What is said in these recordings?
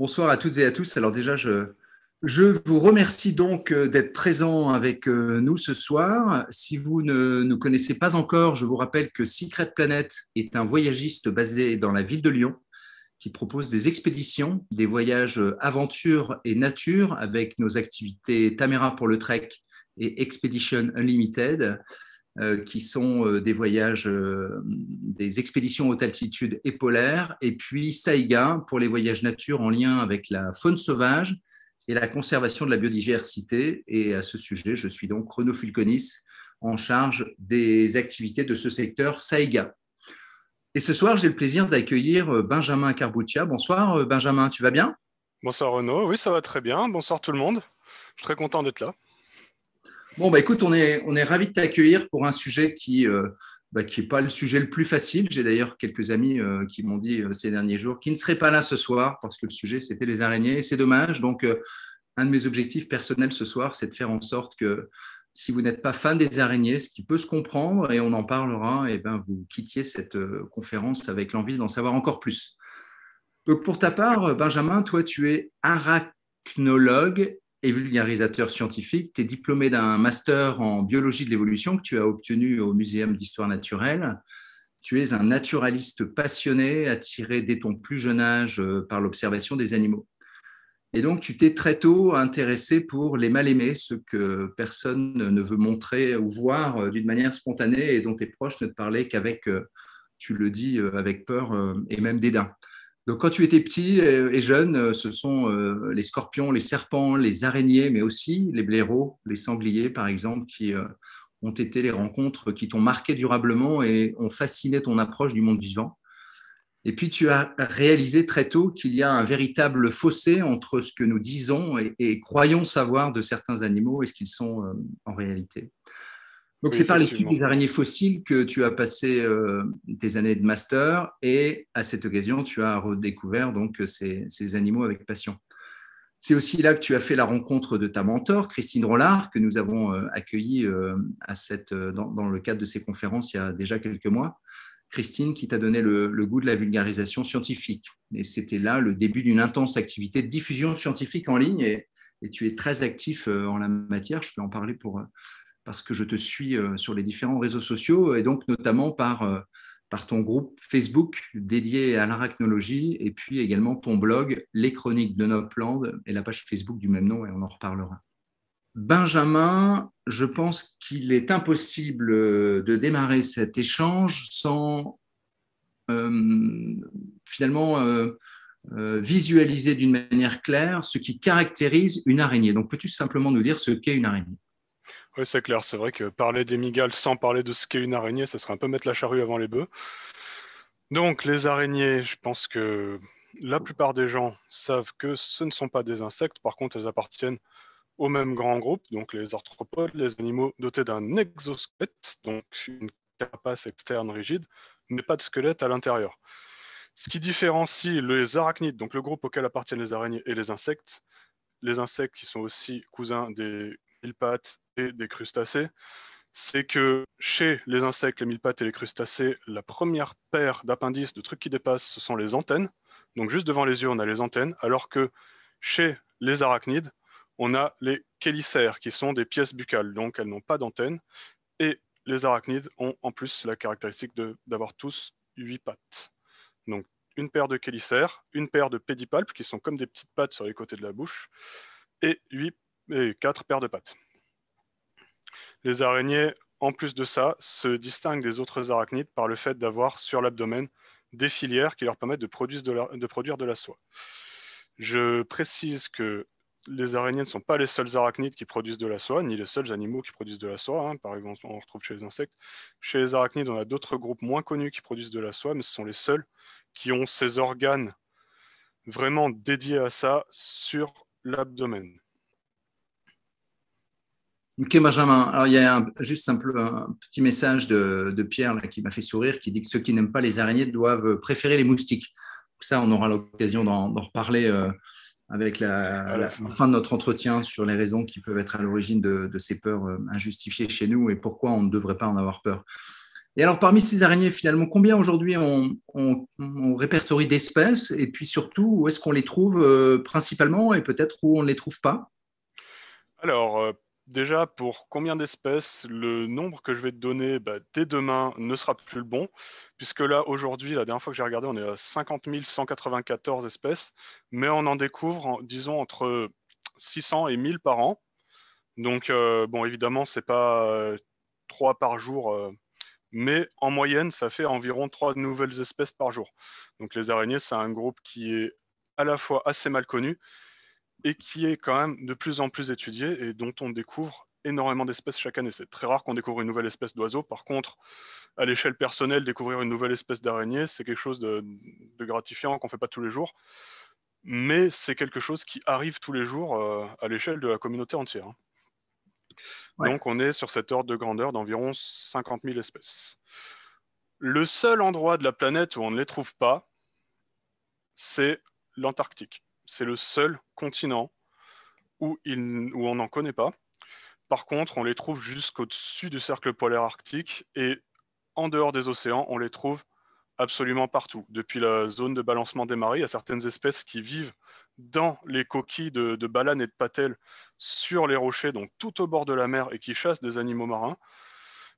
Bonsoir à toutes et à tous. Alors déjà, je, je vous remercie donc euh, d'être présent avec euh, nous ce soir. Si vous ne nous connaissez pas encore, je vous rappelle que Secret Planet est un voyagiste basé dans la ville de Lyon qui propose des expéditions, des voyages euh, aventure et nature avec nos activités Tamera pour le trek et Expedition Unlimited. Euh, qui sont euh, des voyages, euh, des expéditions haute altitude et polaires, et puis Saïga pour les voyages nature en lien avec la faune sauvage et la conservation de la biodiversité. Et à ce sujet, je suis donc Renaud Fulconis en charge des activités de ce secteur Saïga. Et ce soir, j'ai le plaisir d'accueillir Benjamin Carbuccia. Bonsoir Benjamin, tu vas bien Bonsoir Renaud, oui ça va très bien. Bonsoir tout le monde. Je suis très content d'être là. Bon, bah, écoute, on est, on est ravis de t'accueillir pour un sujet qui n'est euh, bah, pas le sujet le plus facile. J'ai d'ailleurs quelques amis euh, qui m'ont dit euh, ces derniers jours qu'ils ne seraient pas là ce soir parce que le sujet, c'était les araignées. Et c'est dommage. Donc, un de mes objectifs personnels ce soir, c'est de faire en sorte que si vous n'êtes pas fan des araignées, ce qui peut se comprendre, et on en parlera, et eh ben, vous quittiez cette conférence avec l'envie d'en savoir encore plus. Donc, pour ta part, Benjamin, toi, tu es arachnologue et vulgarisateur scientifique, tu es diplômé d'un master en biologie de l'évolution que tu as obtenu au Muséum d'histoire naturelle. Tu es un naturaliste passionné, attiré dès ton plus jeune âge euh, par l'observation des animaux. Et donc, tu t'es très tôt intéressé pour les mal-aimés, ceux que personne ne veut montrer ou voir euh, d'une manière spontanée et dont tes proches ne te parlaient qu'avec, euh, tu le dis, avec peur et même dédain. Donc, quand tu étais petit euh, et jeune, euh, ce sont euh, les scorpions, les serpents, les araignées, mais aussi les blaireaux, les sangliers, par exemple, qui ont été les rencontres qui t'ont marqué durablement et ont fasciné ton approche du monde vivant. Et puis, tu as réalisé très tôt qu'il y a un véritable fossé entre ce que nous disons et, et croyons savoir de certains animaux et ce qu'ils sont en réalité. Donc, c'est par l'étude des araignées fossiles que tu as passé euh, tes années de master et à cette occasion, tu as redécouvert donc euh, ces, animaux avec passion. C'est aussi là que tu as fait la rencontre de ta mentor, Christine Rollard, que nous avons euh, accueillie dans, le cadre de ces conférences il y a déjà quelques mois. Christine qui t'a donné le, goût de la vulgarisation scientifique. Et c'était là le début d'une intense activité de diffusion scientifique en ligne et, et tu es très actif en la matière. Je peux en parler pour, parce que je te suis euh, sur les différents réseaux sociaux et donc notamment euh, par, ton groupe Facebook dédié à l'arachnologie et puis également ton blog Les Chroniques de Nopland et la page Facebook du même nom et on en reparlera. Benjamin, je pense qu'il est impossible euh, de démarrer cet échange sans finalement visualiser d'une manière claire ce qui caractérise une araignée. Donc peux-tu simplement nous dire ce qu'est une araignée oui, c'est clair. C'est vrai que parler des sans parler de ce qu'est une araignée, ça serait un peu mettre la charrue avant les bœufs. Donc, les araignées, je pense que la plupart des gens savent que ce ne sont pas des insectes. Par contre, elles appartiennent au même grand groupe, donc les arthropodes, les animaux dotés d'un exosquelette, donc une carapace externe rigide, mais pas de squelette à l'intérieur. Ce qui différencie les arachnides, donc le groupe auquel appartiennent les araignées et les insectes, les insectes qui sont aussi cousins des mille des crustacés, c'est que chez les insectes, les mille-pattes et les crustacés, la première paire d'appendices, de trucs qui dépassent, ce sont les antennes. Donc juste devant les yeux, on a les antennes, alors que chez les arachnides, on a les chélicères, qui sont des pièces buccales, donc elles n'ont pas d'antenne. Et les arachnides ont en plus la caractéristique d'avoir tous huit pattes. Donc une paire de chélicères, une paire de pédipalpes, qui sont comme des petites pattes sur les côtés de la bouche, et, 8 et quatre paires de pattes. Les araignées, en plus de ça, se distinguent des autres arachnides par le fait d'avoir sur l'abdomen des filières qui leur permettent de produire de la, soie. Je précise que les araignées ne sont pas les seuls arachnides qui produisent de la soie, ni les seuls animaux qui produisent de la soie. Hein. Par exemple, on retrouve chez les insectes. Chez les arachnides, on a d'autres groupes moins connus qui produisent de la soie, mais ce sont les seuls qui ont ces organes vraiment dédiés à ça sur l'abdomen. Ok, Benjamin. Alors, il y a juste un, petit message de, Pierre qui m'a fait sourire, qui dit que ceux qui n'aiment pas les araignées doivent euh, préférer les moustiques. Ça, on aura l'occasion d'en reparler euh, avec la, fin de notre entretien sur les raisons qui peuvent être à l'origine de, ces peurs euh, injustifiées chez nous et pourquoi on ne devrait pas en avoir peur. Et alors, parmi ces araignées, finalement, combien aujourd'hui on, répertorie d'espèces et puis surtout, où est-ce qu'on les trouve principalement et peut-être où on ne les trouve pas Alors, déjà, pour combien d'espèces, le nombre que je vais te donner bah, dès demain ne sera plus le bon, puisque là, aujourd'hui, la dernière fois que j'ai regardé, on est à 50 194 espèces, mais on en découvre, disons, entre 600 et 1000 par an. Donc, euh, bon, évidemment, c'est pas 3 euh, par jour, euh, mais en moyenne, ça fait environ 3 nouvelles espèces par jour. Donc, les araignées, c'est un groupe qui est à la fois assez mal connu, et qui est quand même de plus en plus étudié et dont on découvre énormément d'espèces chaque année. C'est très rare qu'on découvre une nouvelle espèce d'oiseau. Par contre, à l'échelle personnelle, découvrir une nouvelle espèce d'araignée, c'est quelque chose de, gratifiant qu'on ne fait pas tous les jours. Mais c'est quelque chose qui arrive tous les jours euh, à l'échelle de la communauté entière. Hein. Donc on est sur cet ordre de grandeur d'environ 50 000 espèces. Le seul endroit de la planète où on ne les trouve pas, c'est l'Antarctique c'est le seul continent où, on n'en connaît pas. Par contre, on les trouve jusqu'au-dessus du cercle polaire arctique et en dehors des océans, on les trouve absolument partout. Depuis la zone de balancement des marées, il y a certaines espèces qui vivent dans les coquilles de, de balanes et de patelles sur les rochers, donc tout au bord de la mer, et qui chassent des animaux marins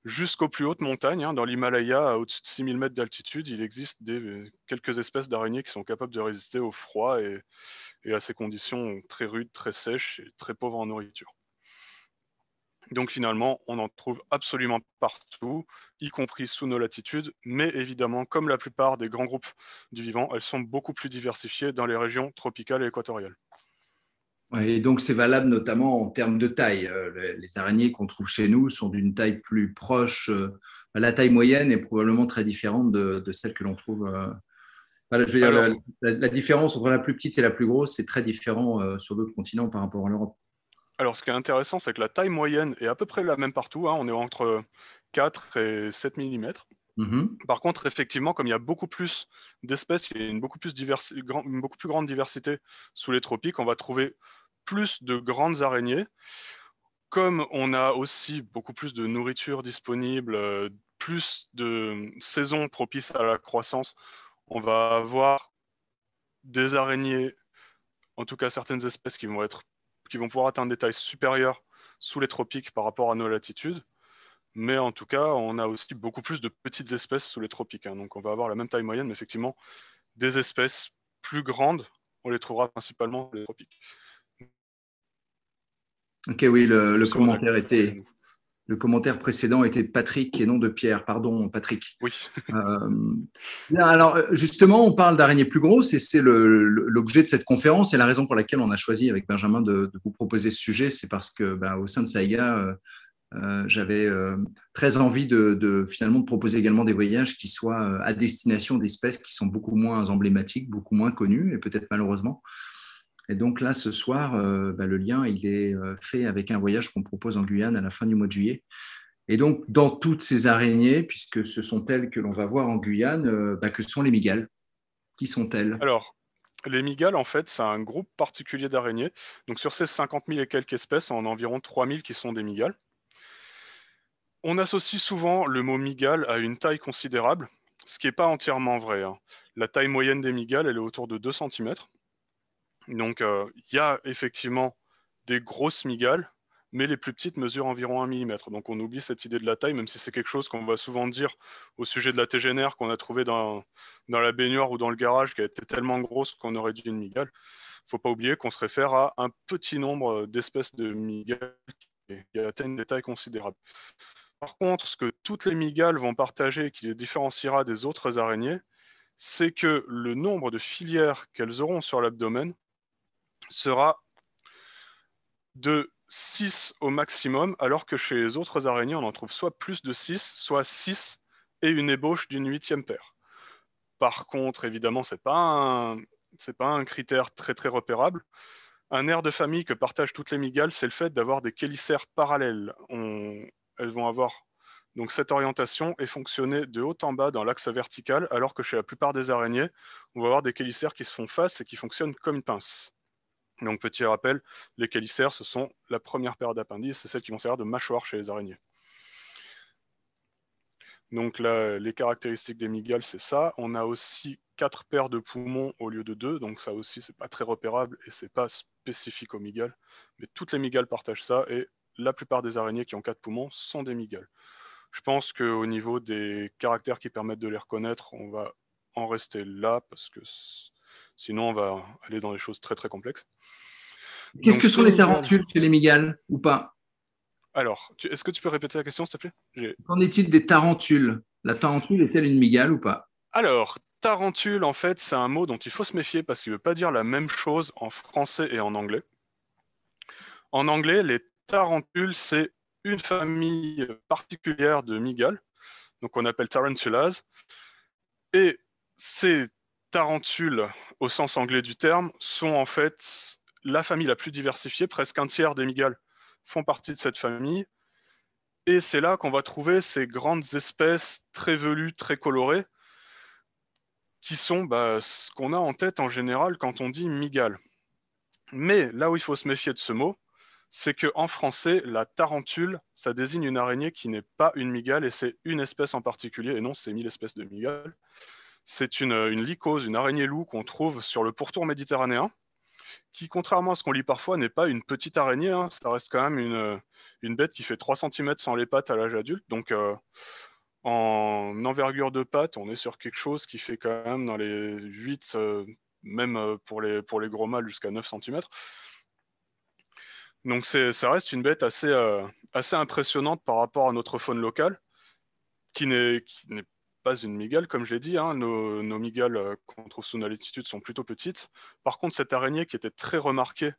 jusqu'aux plus hautes montagnes. Hein. Dans l'Himalaya, au-dessus de 6000 mètres d'altitude, il existe des, quelques espèces d'araignées qui sont capables de résister au froid et, à ces conditions très rudes, très sèches et très pauvres en nourriture. Donc finalement, on en trouve absolument partout, y compris sous nos latitudes, mais évidemment, comme la plupart des grands groupes du vivant, elles sont beaucoup plus diversifiées dans les régions tropicales et équatoriales. Et donc, c'est valable notamment en termes de taille. Euh, les araignées qu'on trouve chez nous sont d'une taille plus proche. Euh, la taille moyenne est probablement très différente de, celle que l'on trouve. Euh, je veux dire, la, différence entre la plus petite et la plus grosse, c'est très différent sur d'autres continents par rapport à l'Europe. Alors, ce qui est intéressant, c'est que la taille moyenne est à peu près la même partout. Hein. On est entre 4 et 7 mm. Mm-hmm. Par contre, effectivement, comme il y a beaucoup plus d'espèces, il y a une beaucoup plus, une beaucoup plus grande diversité sous les tropiques, on va trouver plus de grandes araignées. Comme on a aussi beaucoup plus de nourriture disponible, euh, plus de saisons propices à la croissance, on va avoir des araignées, en tout cas certaines espèces qui vont, être, qui vont pouvoir atteindre des tailles supérieures sous les tropiques par rapport à nos latitudes. Mais en tout cas, on a aussi beaucoup plus de petites espèces sous les tropiques. Hein. Donc on va avoir la même taille moyenne, mais effectivement, des espèces plus grandes, on les trouvera principalement dans les tropiques. Ok, oui, le, commentaire précédent était de Patrick et non de Pierre. Pardon, Patrick. Oui. Euh, alors, justement, on parle d'araignées plus grosses et c'est l'objet de cette conférence et la raison pour laquelle on a choisi avec Benjamin de, vous proposer ce sujet, c'est parce que bah, au sein de Saiga, euh, euh, j'avais très envie de, finalement de proposer également des voyages qui soient à destination d'espèces qui sont beaucoup moins emblématiques, beaucoup moins connues et peut-être malheureusement. Et donc là, ce soir, euh, bah, le lien, il est euh, fait avec un voyage qu'on propose en Guyane à la fin du mois de juillet. Et donc, dans toutes ces araignées, puisque ce sont elles que l'on va voir en Guyane, euh, bah, que sont les migales Qui sont-elles Alors, les migales, en fait, c'est un groupe particulier d'araignées. Donc, sur ces 50 000 et quelques espèces, on a environ 3 000 qui sont des migales. On associe souvent le mot migale à une taille considérable, ce qui n'est pas entièrement vrai. Hein. La taille moyenne des migales, elle est autour de 2 cm. Donc euh, il y a effectivement des grosses migales, mais les plus petites mesurent environ 1 mm. Donc on oublie cette idée de la taille, même si c'est quelque chose qu'on va souvent dire au sujet de la TGNR qu'on a trouvé dans, dans, la baignoire ou dans le garage, qui a été tellement grosse qu'on aurait dit une migale. Il ne faut pas oublier qu'on se réfère à un petit nombre d'espèces de migales qui atteignent des tailles considérables. Par contre, ce que toutes les migales vont partager et qui les différenciera des autres araignées, c'est que le nombre de filières qu'elles auront sur l'abdomen sera de 6 au maximum, alors que chez les autres araignées, on en trouve soit plus de 6, soit 6 et une ébauche d'une huitième paire. Par contre, évidemment, ce n'est pas, un critère très très repérable. Un air de famille que partagent toutes les migales, c'est le fait d'avoir des chélicères parallèles. Elles vont avoir cette orientation et fonctionner de haut en bas dans l'axe vertical, alors que chez la plupart des araignées, on va avoir des chélicères qui se font face et qui fonctionnent comme une pince. Donc, petit rappel, les calicères, ce sont la première paire d'appendices, c'est celle qui vont servir de mâchoire chez les araignées. Donc les caractéristiques des migales, c'est ça. On a aussi quatre paires de poumons au lieu de deux, donc ça aussi, c'est pas très repérable et c'est pas spécifique aux migales. Mais toutes les migales partagent ça et la plupart des araignées qui ont quatre poumons sont des migales. Je pense qu'au niveau des caractères qui permettent de les reconnaître, on va en rester là parce que Sinon, on va aller dans les choses très très complexes. Qu'est-ce que sont les tarentules chez les migales ou pas Alors, est-ce que tu peux répéter la question, s'il te plaît Qu'en est-il des tarentules La tarentule est-elle une migale ou pas Alors, tarentule, en fait, c'est un mot dont il faut se méfier parce qu'il ne veut pas dire la même chose en français et en anglais. En anglais, les tarentules, c'est une famille particulière de migales, donc on appelle tarantulas. Et c'est tarentules, au sens anglais du terme, sont en fait la famille la plus diversifiée. Presque un tiers des migales font partie de cette famille. Et c'est là qu'on va trouver ces grandes espèces très velues, très colorées, qui sont bah, ce qu'on a en tête en général quand on dit migale. Mais là où il faut se méfier de ce mot, c'est qu'en français, la tarentule, ça désigne une araignée qui n'est pas une migale, et c'est une espèce en particulier, et non, c'est mille espèces de migales. C'est euh, une, lycose, une araignée loup qu'on trouve sur le pourtour méditerranéen, qui, contrairement à ce qu'on lit parfois, n'est pas une petite araignée. Hein. Ça reste quand même une, euh, une, bête qui fait 3 cm sans les pattes à l'âge adulte. Donc, euh, en envergure de pattes, on est sur quelque chose qui fait quand même dans les 8, même pour les, pour les gros mâles, jusqu'à 9 cm. Donc ça reste une bête assez, assez impressionnante par rapport à notre faune locale, qui n'est pas une migale, comme j'ai dit. Hein. nos, migales euh, qu'on trouve sous nos latitudes sont plutôt petites. Par contre, cette araignée qui était très remarquée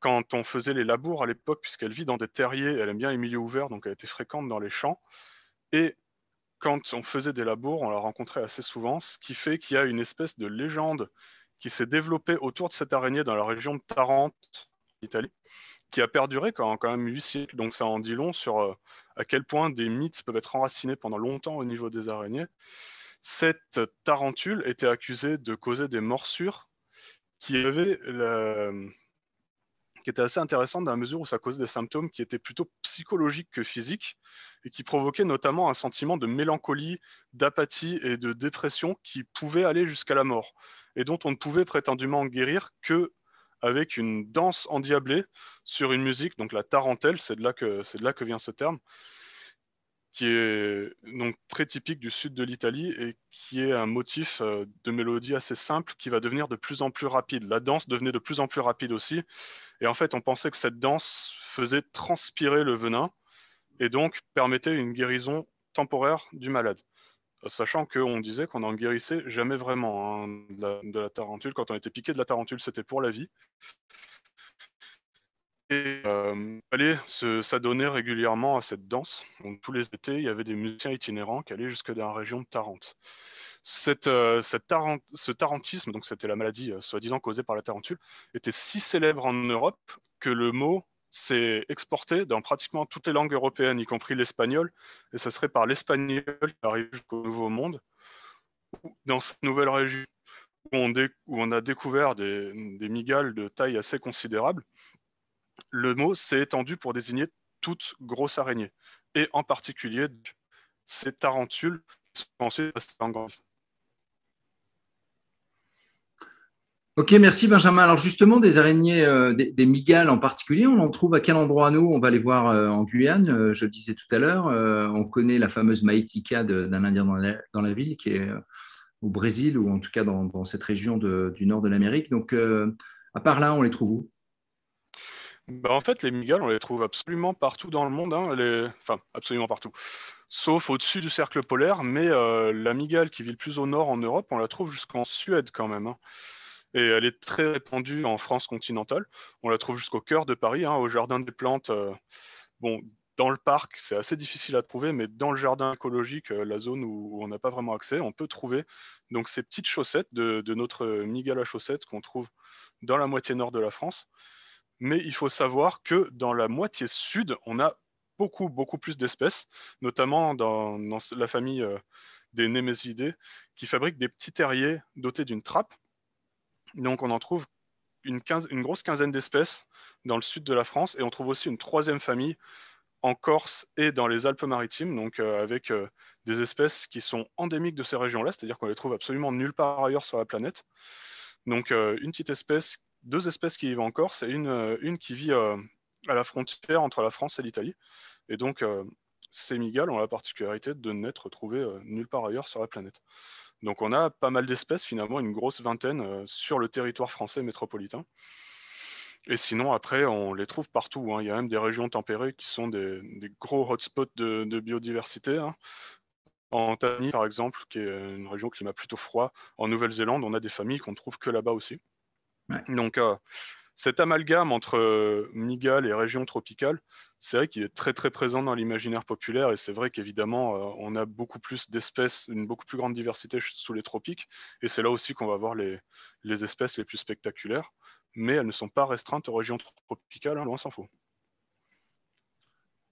quand on faisait les labours à l'époque, puisqu'elle vit dans des terriers, elle aime bien les milieux ouverts, donc elle était fréquente dans les champs. Et quand on faisait des labours, on la rencontrait assez souvent, ce qui fait qu'il y a une espèce de légende qui s'est développée autour de cette araignée dans la région de Tarente, Italie, qui a perduré quand, quand même 8 siècles. Donc ça en dit long sur, euh, à quel point des mythes peuvent être enracinés pendant longtemps au niveau des araignées. Cette tarentule était accusée de causer des morsures qui avaient qui était assez intéressantes dans la mesure où ça causait des symptômes qui étaient plutôt psychologiques que physiques et qui provoquaient notamment un sentiment de mélancolie, d'apathie et de dépression qui pouvait aller jusqu'à la mort et dont on ne pouvait prétendument guérir que avec une danse endiablée sur une musique, donc la tarentelle, c'est de là que, de là que vient ce terme, qui est donc très typique du sud de l'Italie et qui est un motif euh, de mélodie assez simple qui va devenir de plus en plus rapide. La danse devenait de plus en plus rapide aussi. Et en fait, on pensait que cette danse faisait transpirer le venin et donc permettait une guérison temporaire du malade. Sachant qu'on disait qu'on n'en guérissait jamais vraiment hein, de, la, tarentule. Quand on était piqué de la tarentule, c'était pour la vie. Et euh, fallait s'adonner régulièrement à cette danse. Donc, tous les étés, il y avait des musiciens itinérants qui allaient jusque dans la région de Tarente. Cette, euh, ce tarentisme, donc c'était la maladie euh, soi-disant causée par la tarentule, était si célèbre en Europe que le mot c'est exporté dans pratiquement toutes les langues européennes, y compris l'espagnol, et ce serait par l'espagnol qui arrive jusqu'au Nouveau Monde, dans cette nouvelle région où on, a découvert des, migales de taille assez considérable. Le mot s'est étendu pour désigner toute grosse araignée, et en particulier ces tarentules qui sont ensuite Ok, merci Benjamin. Alors justement, des araignées, euh, des, des, migales en particulier, on en trouve à quel endroit nous On va les voir euh, en Guyane, euh, je le disais tout à l'heure. on connaît la fameuse maïtica d'un Indien dans la, ville, qui est au Brésil, ou en tout cas dans, cette région du nord de l'Amérique. Donc, à part là, on les trouve où bah, en fait, les migales, on les trouve absolument partout dans le monde. Hein, enfin, absolument partout. Sauf au-dessus du cercle polaire, mais la migale qui vit le plus au nord en Europe, on la trouve jusqu'en Suède quand même. Hein et elle est très répandue en France continentale. On la trouve jusqu'au cœur de Paris, hein, au Jardin des Plantes. Euh, bon, dans le parc, c'est assez difficile à trouver, mais dans le jardin écologique, euh, la zone où on n'a pas vraiment accès, on peut trouver donc ces petites chaussettes de, notre euh, migala chaussette qu'on trouve dans la moitié nord de la France. Mais il faut savoir que dans la moitié sud, on a beaucoup, beaucoup plus d'espèces, notamment dans, dans, la famille des Némésidés, qui fabriquent des petits terriers dotés d'une trappe donc on en trouve une, grosse quinzaine d'espèces dans le sud de la France et on trouve aussi une troisième famille en Corse et dans les Alpes-Maritimes, donc euh, avec euh, des espèces qui sont endémiques de ces régions-là, c'est-à-dire qu'on les trouve absolument nulle part ailleurs sur la planète. Donc euh, une petite espèce, deux espèces qui vivent en Corse et une, une qui vit à la frontière entre la France et l'Italie. Et donc ces migales ont la particularité de n'être trouvées nulle part ailleurs sur la planète. Donc on a pas mal d'espèces, finalement une grosse vingtaine euh, sur le territoire français métropolitain. Et sinon, après, on les trouve partout. Hein. Il y a même des régions tempérées qui sont des, gros hotspots de, biodiversité. En hein. Tani par exemple, qui est euh, une région climat plutôt froid, en Nouvelle-Zélande, on a des familles qu'on trouve que là-bas aussi. Donc, euh, cet amalgame entre euh, migales et régions tropicales, c'est vrai qu'il est très très présent dans l'imaginaire populaire et c'est vrai qu'évidemment euh, on a beaucoup plus d'espèces, une beaucoup plus grande diversité sous les tropiques et c'est là aussi qu'on va voir les, espèces les plus spectaculaires, mais elles ne sont pas restreintes aux régions tropicales, hein, loin s'en faut.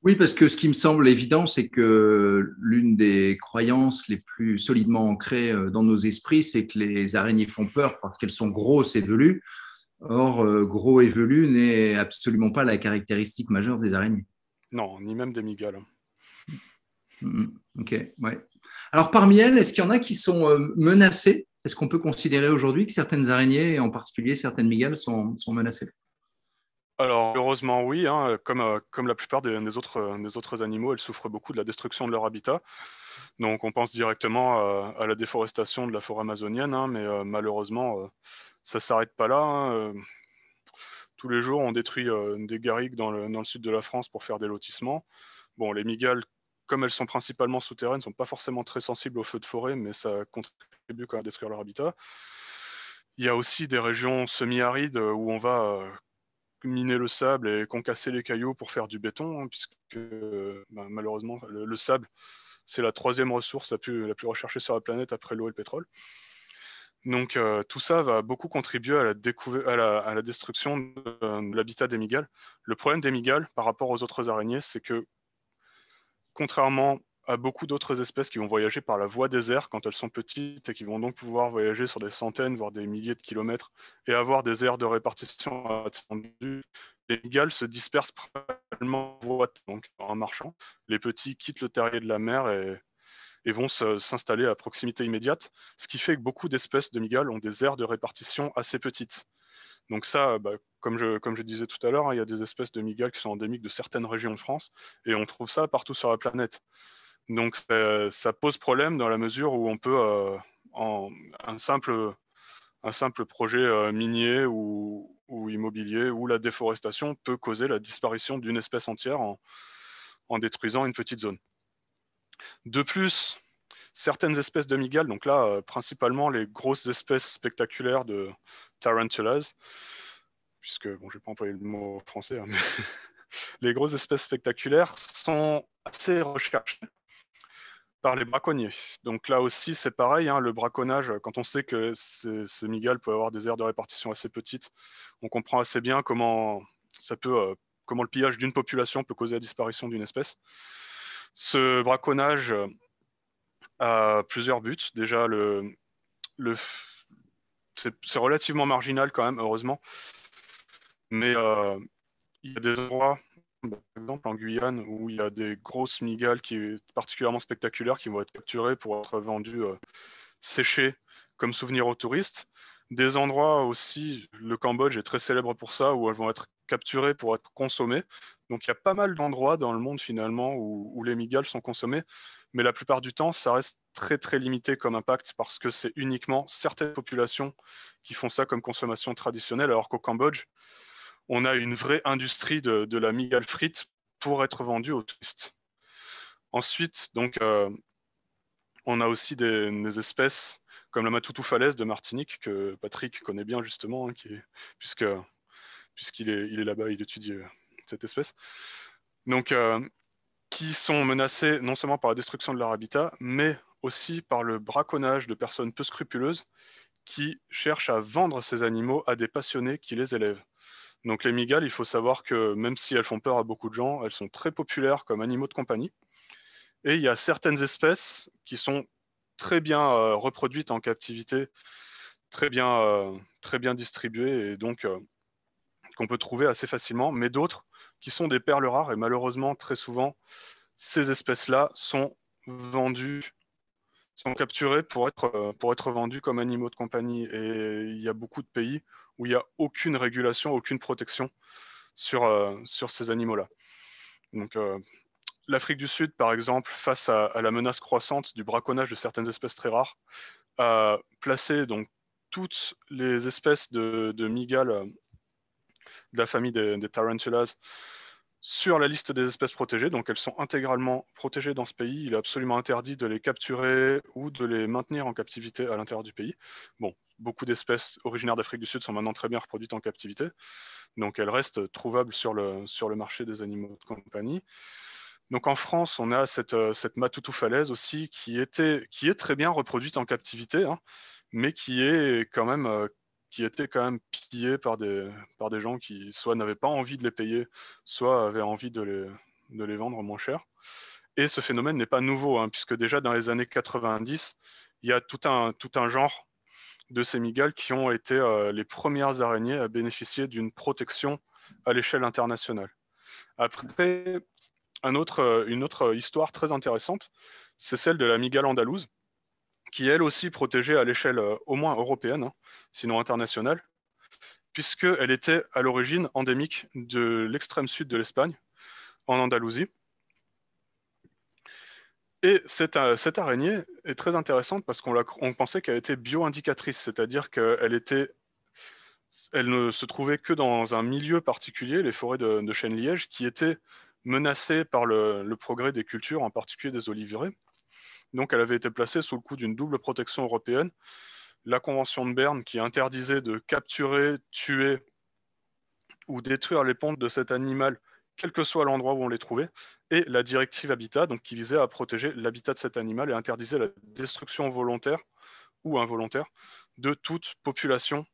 Oui, parce que ce qui me semble évident, c'est que l'une des croyances les plus solidement ancrées euh, dans nos esprits, c'est que les araignées font peur parce qu'elles sont grosses et velues. Or, euh, gros et velu n'est absolument pas la caractéristique majeure des araignées. Non, ni même des migales. Mm, mm, ok, Alors, parmi elles, est-ce qu'il y en a qui sont euh, menacées Est-ce qu'on peut considérer aujourd'hui que certaines araignées, et en particulier certaines migales, sont, sont menacées alors, heureusement, oui. Hein, comme, euh, comme, la plupart des, autres, des, autres, animaux, elles souffrent beaucoup de la destruction de leur habitat. Donc, on pense directement à, la déforestation de la forêt amazonienne, hein, mais malheureusement, ça s'arrête pas là. Hein, euh, tous les jours, on détruit euh, des garrigues dans le, sud de la France pour faire des lotissements. Bon, les migales, comme elles sont principalement souterraines, ne sont pas forcément très sensibles aux feux de forêt, mais ça contribue quand même à détruire leur habitat. Il y a aussi des régions semi-arides euh, où on va miner le sable et concasser les cailloux pour faire du béton, hein, puisque ben, malheureusement, le, sable, c'est la troisième ressource la plus recherchée sur la planète après l'eau et le pétrole. Donc euh, tout ça va beaucoup contribuer à la, à la destruction de, euh, l'habitat des migales. Le problème des migales par rapport aux autres araignées, c'est que contrairement à beaucoup d'autres espèces qui vont voyager par la voie des airs quand elles sont petites et qui vont donc pouvoir voyager sur des centaines, voire des milliers de kilomètres et avoir des aires de répartition attendues, les migales se dispersent principalement en voie, donc en marchant. Les petits quittent le terrier de la mer et et vont s'installer à proximité immédiate, ce qui fait que beaucoup d'espèces de migales ont des aires de répartition assez petites. Donc ça, bah, comme, je, disais tout à l'heure, hein, il y a des espèces de migales qui sont endémiques de certaines régions de France, et on trouve ça partout sur la planète. Donc ça, pose problème dans la mesure où on peut, euh, en, un, simple, projet euh, minier ou, immobilier ou la déforestation peut causer la disparition d'une espèce entière en détruisant une petite zone. De plus, certaines espèces de migales, donc là, euh, principalement les grosses espèces spectaculaires de tarantulas, puisque, bon, je vais pas employer le mot français, hein, les grosses espèces spectaculaires sont assez recherchées par les braconniers. Donc là aussi, c'est pareil, hein, le braconnage, quand on sait que ces, migales peuvent avoir des aires de répartition assez petites, on comprend assez bien comment euh, le pillage d'une population peut causer la disparition d'une espèce. Ce braconnage euh, a plusieurs buts. Déjà, c'est relativement marginal quand même, heureusement. Mais euh, il y a des endroits, par exemple en Guyane, où il y a des grosses migales qui est particulièrement spectaculaires qui vont être capturées pour être vendues euh, séchées comme souvenir aux touristes. Des endroits aussi, le Cambodge est très célèbre pour ça, où elles vont être capturées pour être consommées. Donc il y a pas mal d'endroits dans le monde finalement où, les migales sont consommées, mais la plupart du temps, ça reste très très limité comme impact parce que c'est uniquement certaines populations qui font ça comme consommation traditionnelle, alors qu'au Cambodge, on a une vraie industrie de, la migale frite pour être vendue aux touristes. Ensuite, donc, euh, on a aussi des, espèces comme la matoutou falaise de Martinique, que Patrick connaît bien justement, hein, puisque, puisqu'il est, il est là-bas, il étudie euh, cette espèce. Donc, euh, qui sont menacées non seulement par la destruction de leur habitat, mais aussi par le braconnage de personnes peu scrupuleuses qui cherchent à vendre ces animaux à des passionnés qui les élèvent. Donc les migales, il faut savoir que même si elles font peur à beaucoup de gens, elles sont très populaires comme animaux de compagnie. Et il y a certaines espèces qui sont très bien euh, reproduites en captivité, très bien, euh, très bien distribuées et donc qu'on peut trouver assez facilement, mais d'autres qui sont des perles rares. Et malheureusement, très souvent, ces espèces-là sont vendues, sont capturées pour être, euh, pour être vendues comme animaux de compagnie. Et il y a beaucoup de pays où il n'y a aucune régulation, aucune protection sur, euh, sur ces animaux-là. Donc, euh, l'Afrique du Sud, par exemple, face à, la menace croissante du braconnage de certaines espèces très rares, a placé donc toutes les espèces de, de migales de la famille des, tarantulas sur la liste des espèces protégées, donc elles sont intégralement protégées dans ce pays. Il est absolument interdit de les capturer ou de les maintenir en captivité à l'intérieur du pays. Bon, beaucoup d'espèces originaires d'Afrique du Sud sont maintenant très bien reproduites en captivité, donc elles restent trouvables sur le, sur le marché des animaux de compagnie. Donc en France, on a cette, euh, cette matoutou falaise aussi qui, était, qui est très bien reproduite en captivité, hein, mais qui est quand même euh, qui étaient quand même pillés par des, par des gens qui soit n'avaient pas envie de les payer, soit avaient envie de les, vendre moins cher. Et ce phénomène n'est pas nouveau, hein, puisque déjà dans les années 90, il y a tout un, tout un genre de ces sémigales qui ont été euh, les premières araignées à bénéficier d'une protection à l'échelle internationale. Après, un autre, euh, une autre histoire très intéressante, c'est celle de la migale andalouse, qui est elle aussi protégée à l'échelle euh, au moins européenne, hein, sinon internationale, puisqu'elle était à l'origine endémique de l'extrême sud de l'Espagne, en Andalousie. Et cette, euh, araignée est très intéressante parce qu'on pensait qu'elle était bio-indicatrice, c'est-à-dire qu'elle ne se trouvait que dans un milieu particulier, les forêts de, chêne-liège, qui étaient menacées par le, progrès des cultures, en particulier des oliviers, donc elle avait été placée sous le coup d'une double protection européenne, la Convention de Berne qui interdisait de capturer, tuer ou détruire les pontes de cet animal, quel que soit l'endroit où on les trouvait, et la directive Habitat, donc qui visait à protéger l'habitat de cet animal et interdisait la destruction volontaire ou involontaire de toute population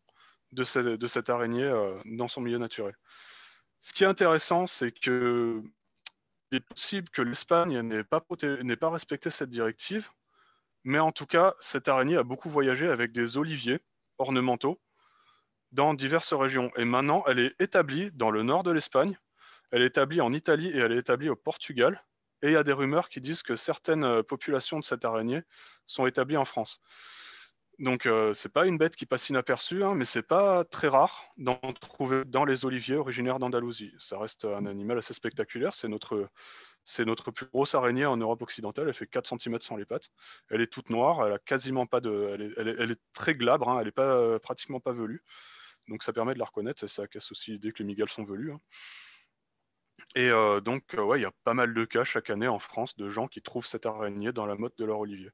de, cette araignée euh, dans son milieu naturel. Ce qui est intéressant, c'est que il est possible que l'Espagne n'ait pas, respecté cette directive, mais en tout cas, cette araignée a beaucoup voyagé avec des oliviers ornementaux dans diverses régions. Et maintenant, elle est établie dans le nord de l'Espagne, elle est établie en Italie et elle est établie au Portugal. Et il y a des rumeurs qui disent que certaines populations de cette araignée sont établies en France. Donc, ce euh, c'est pas une bête qui passe inaperçue, mais hein, mais c'est pas très rare d'en trouver dans les oliviers originaires d'Andalousie. Ça reste un animal assez spectaculaire. C'est notre, notre plus grosse araignée en Europe occidentale. Elle fait 4 cm sans les pattes. Elle est toute noire. Elle a quasiment pas de. Elle est, très glabre. Hein. elle n'est pas euh, pratiquement pas velue. Donc, ça permet de la reconnaître. ça casse aussi dès que les migales sont velus. Hein. Et euh, donc, il y a pas mal de cas chaque année en France de gens qui trouvent cette araignée dans la motte de leur olivier.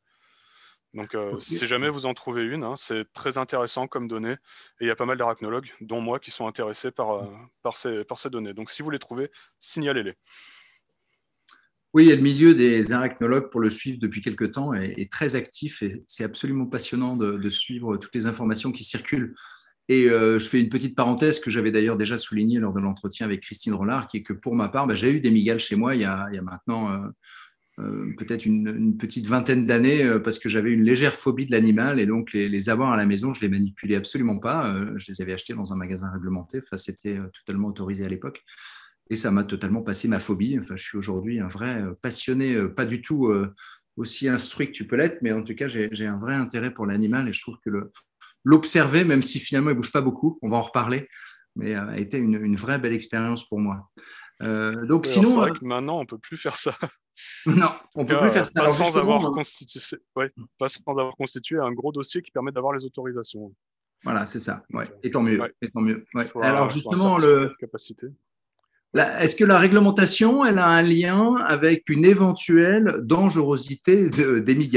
Donc, euh, si jamais vous en trouvez une, hein, c'est très intéressant comme données. Et il y a pas mal d'arachnologues, dont moi, qui sont intéressés euh, par, ces, données. Donc, si vous les trouvez, signalez-les. Oui, il y a le milieu des arachnologues, pour le suivre depuis quelques temps, et très actif et c'est absolument passionnant de, suivre toutes les informations qui circulent. Et euh, je fais une petite parenthèse que j'avais d'ailleurs déjà soulignée lors de l'entretien avec Christine Rollard, qui est que pour ma part, bah, j'ai eu des migales chez moi il y a maintenant euh, peut-être une, petite vingtaine d'années euh, parce que j'avais une légère phobie de l'animal et donc les, avoir à la maison, je les manipulais absolument pas. Euh, je les avais achetés dans un magasin réglementé, enfin, c'était totalement autorisé à l'époque. Et ça m'a totalement passé ma phobie. Enfin, je suis aujourd'hui un vrai passionné, pas du tout aussi instruit que tu peux l'être, mais en tout cas, j'ai un vrai intérêt pour l'animal et je trouve que l'observer, même si finalement il bouge pas beaucoup, on va en reparler, mais a été une, vraie belle expérience pour moi. Euh, donc, sinon, vrai que maintenant, on peut plus faire ça. Non, on peut plus faire ça. Pas hein. mm. sans, avoir constitué, constitué un gros dossier qui permet d'avoir les autorisations. Voilà, c'est ça. Et tant mieux. Et tant mieux. Alors justement, le... capacité. Est-ce que la réglementation, elle a un lien avec une éventuelle dangerosité des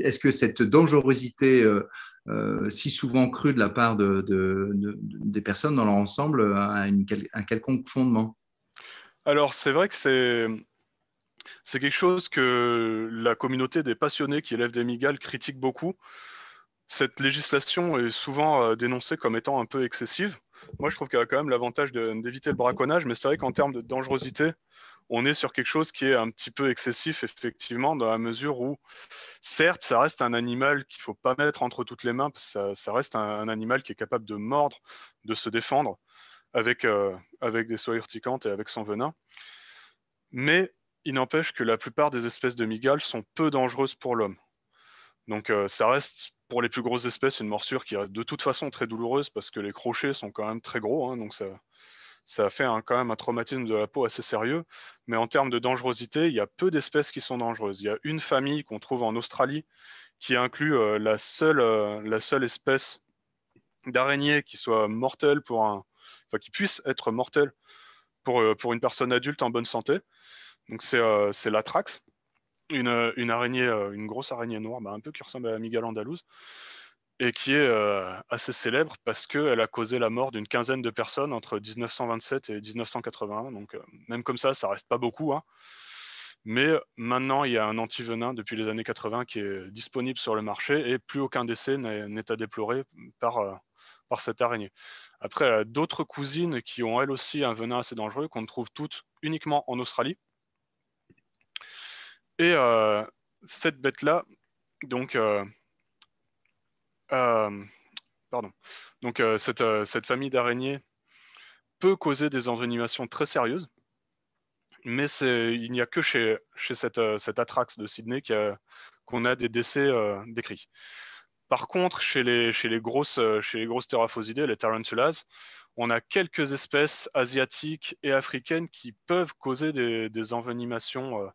Est-ce que cette dangerosité euh, euh, si souvent crue de la part de, des personnes dans leur ensemble a un quelconque fondement Alors c'est vrai que c'est c'est quelque chose que la communauté des passionnés qui élèvent des migales critique beaucoup. Cette législation est souvent euh, dénoncée comme étant un peu excessive. Moi, je trouve qu'elle a quand même l'avantage d'éviter le braconnage, mais c'est vrai qu'en termes de dangerosité, on est sur quelque chose qui est un petit peu excessif, effectivement, dans la mesure où, certes, ça reste un animal qu'il ne faut pas mettre entre toutes les mains, parce que ça, reste un, animal qui est capable de mordre, de se défendre avec, euh, avec des soies urticantes et avec son venin. Mais il n'empêche que la plupart des espèces de migales sont peu dangereuses pour l'homme. Donc euh, ça reste pour les plus grosses espèces une morsure qui est de toute façon très douloureuse parce que les crochets sont quand même très gros, hein, donc ça, ça fait quand même un traumatisme de la peau assez sérieux. Mais en termes de dangerosité, il y a peu d'espèces qui sont dangereuses. Il y a une famille qu'on trouve en Australie qui inclut euh, la, seule, euh, la seule espèce d'araignée qui soit mortelle pour un, enfin qui puisse être mortelle pour, pour une personne adulte en bonne santé. Donc euh, c'est l'Atrax, une, une, araignée, euh, une grosse araignée noire, bah, un peu qui ressemble à la migale andalouse, et qui est euh, assez célèbre parce qu'elle a causé la mort d'une quinzaine de personnes entre 1927 et 1981. Donc même comme ça, ça reste pas beaucoup. Hein. Mais maintenant, il y a un antivenin depuis les années 80 qui est disponible sur le marché et plus aucun décès n'est à déplorer par, par cette araignée. Après, d'autres cousines qui ont elles aussi un venin assez dangereux qu'on trouve toutes uniquement en Australie. Et euh, cette bête-là, donc, euh, euh, pardon, donc cette, famille d'araignées peut causer des envenimations très sérieuses, mais il n'y a que chez, chez cette, cette, Atrax de Sydney qu'on a, des décès décrits. Par contre, chez les, chez les grosses, chez les grosses les tarantulas, on a quelques espèces asiatiques et africaines qui peuvent causer des, envenimations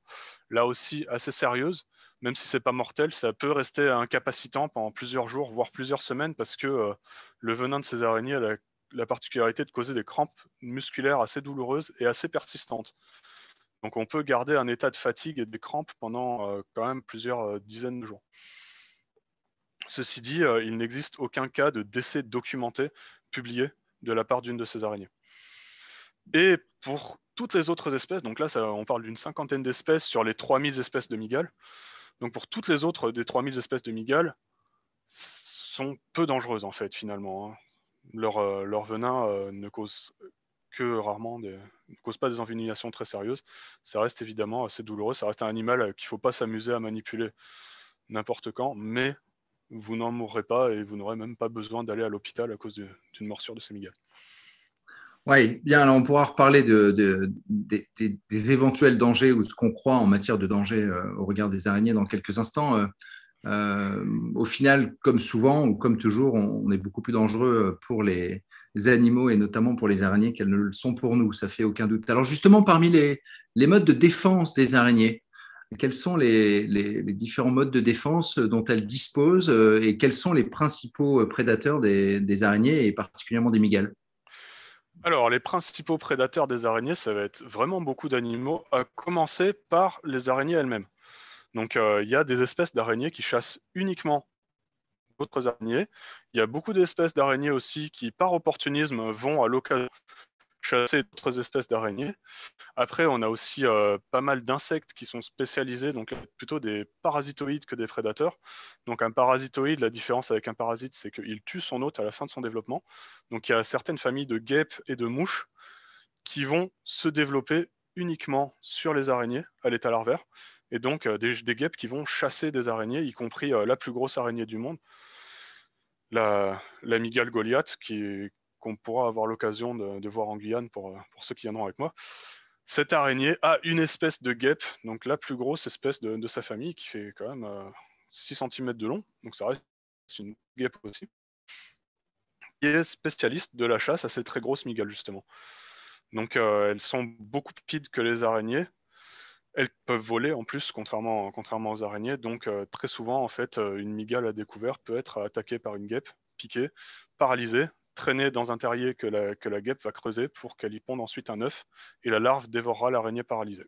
là aussi assez sérieuse. Même si c'est pas mortel, ça peut rester incapacitant pendant plusieurs jours, voire plusieurs semaines, parce que euh, le venin de ces araignées a la, particularité de causer des crampes musculaires assez douloureuses et assez persistantes. Donc on peut garder un état de fatigue et de crampes pendant euh, quand même plusieurs euh, dizaines de jours. Ceci dit, il n'existe aucun cas de décès documenté, publié, de la part d'une de ces araignées. Et pour toutes les autres espèces, donc là on parle d'une cinquantaine d'espèces sur les 3000 espèces de migales, donc pour toutes les autres des 3000 espèces de migales, sont peu dangereuses en fait finalement. Hein. Euh, leur, venin euh, ne cause que rarement ne cause pas des envenimations très sérieuses. Ça reste évidemment assez douloureux, ça reste un animal euh, qu'il ne faut pas s'amuser à manipuler n'importe quand, mais vous n'en mourrez pas et vous n'aurez même pas besoin d'aller à l'hôpital à cause d'une morsure de ce oui, bien, alors on pourra reparler de, des, éventuels dangers ou ce qu'on croit en matière de danger euh, au regard des araignées dans quelques instants. Euh, euh, au final, comme souvent ou comme toujours, on, est beaucoup plus dangereux pour les, animaux et notamment pour les araignées qu'elles ne le sont pour nous, ça fait aucun doute. Alors justement, parmi les, modes de défense des araignées, quels sont les, différents modes de défense dont elles disposent et quels sont les principaux prédateurs des, des araignées et particulièrement des migales alors, les principaux prédateurs des araignées, ça va être vraiment beaucoup d'animaux, à commencer par les araignées elles-mêmes. Donc, euh, il y a des espèces d'araignées qui chassent uniquement d'autres araignées. Il y a beaucoup d'espèces d'araignées aussi qui, par opportunisme, vont à l'occasion chasser d'autres espèces d'araignées. Après, on a aussi euh, pas mal d'insectes qui sont spécialisés, donc plutôt des parasitoïdes que des prédateurs. Donc un parasitoïde, la différence avec un parasite, c'est qu'il tue son hôte à la fin de son développement. Donc il y a certaines familles de guêpes et de mouches qui vont se développer uniquement sur les araignées à l'état larvaire. Et donc euh, des, guêpes qui vont chasser des araignées, y compris euh, la plus grosse araignée du monde, la, mygale Goliath, qui, qu'on pourra avoir l'occasion de, voir en Guyane pour, euh, pour ceux qui viendront avec moi. Cette araignée a une espèce de guêpe, donc la plus grosse espèce de, sa famille, qui fait quand même 6 euh, cm de long, donc ça reste une guêpe aussi. Qui est spécialiste de la chasse à ces très grosses migales, justement. Donc euh, elles sont beaucoup plus petites que les araignées. Elles peuvent voler en plus, contrairement, contrairement aux araignées. Donc très souvent, en fait, une migale à découvert peut être attaquée par une guêpe, piquée, paralysée, traîner dans un terrier que la, que la guêpe va creuser pour qu'elle y ponde ensuite un œuf, et la larve dévorera l'araignée paralysée.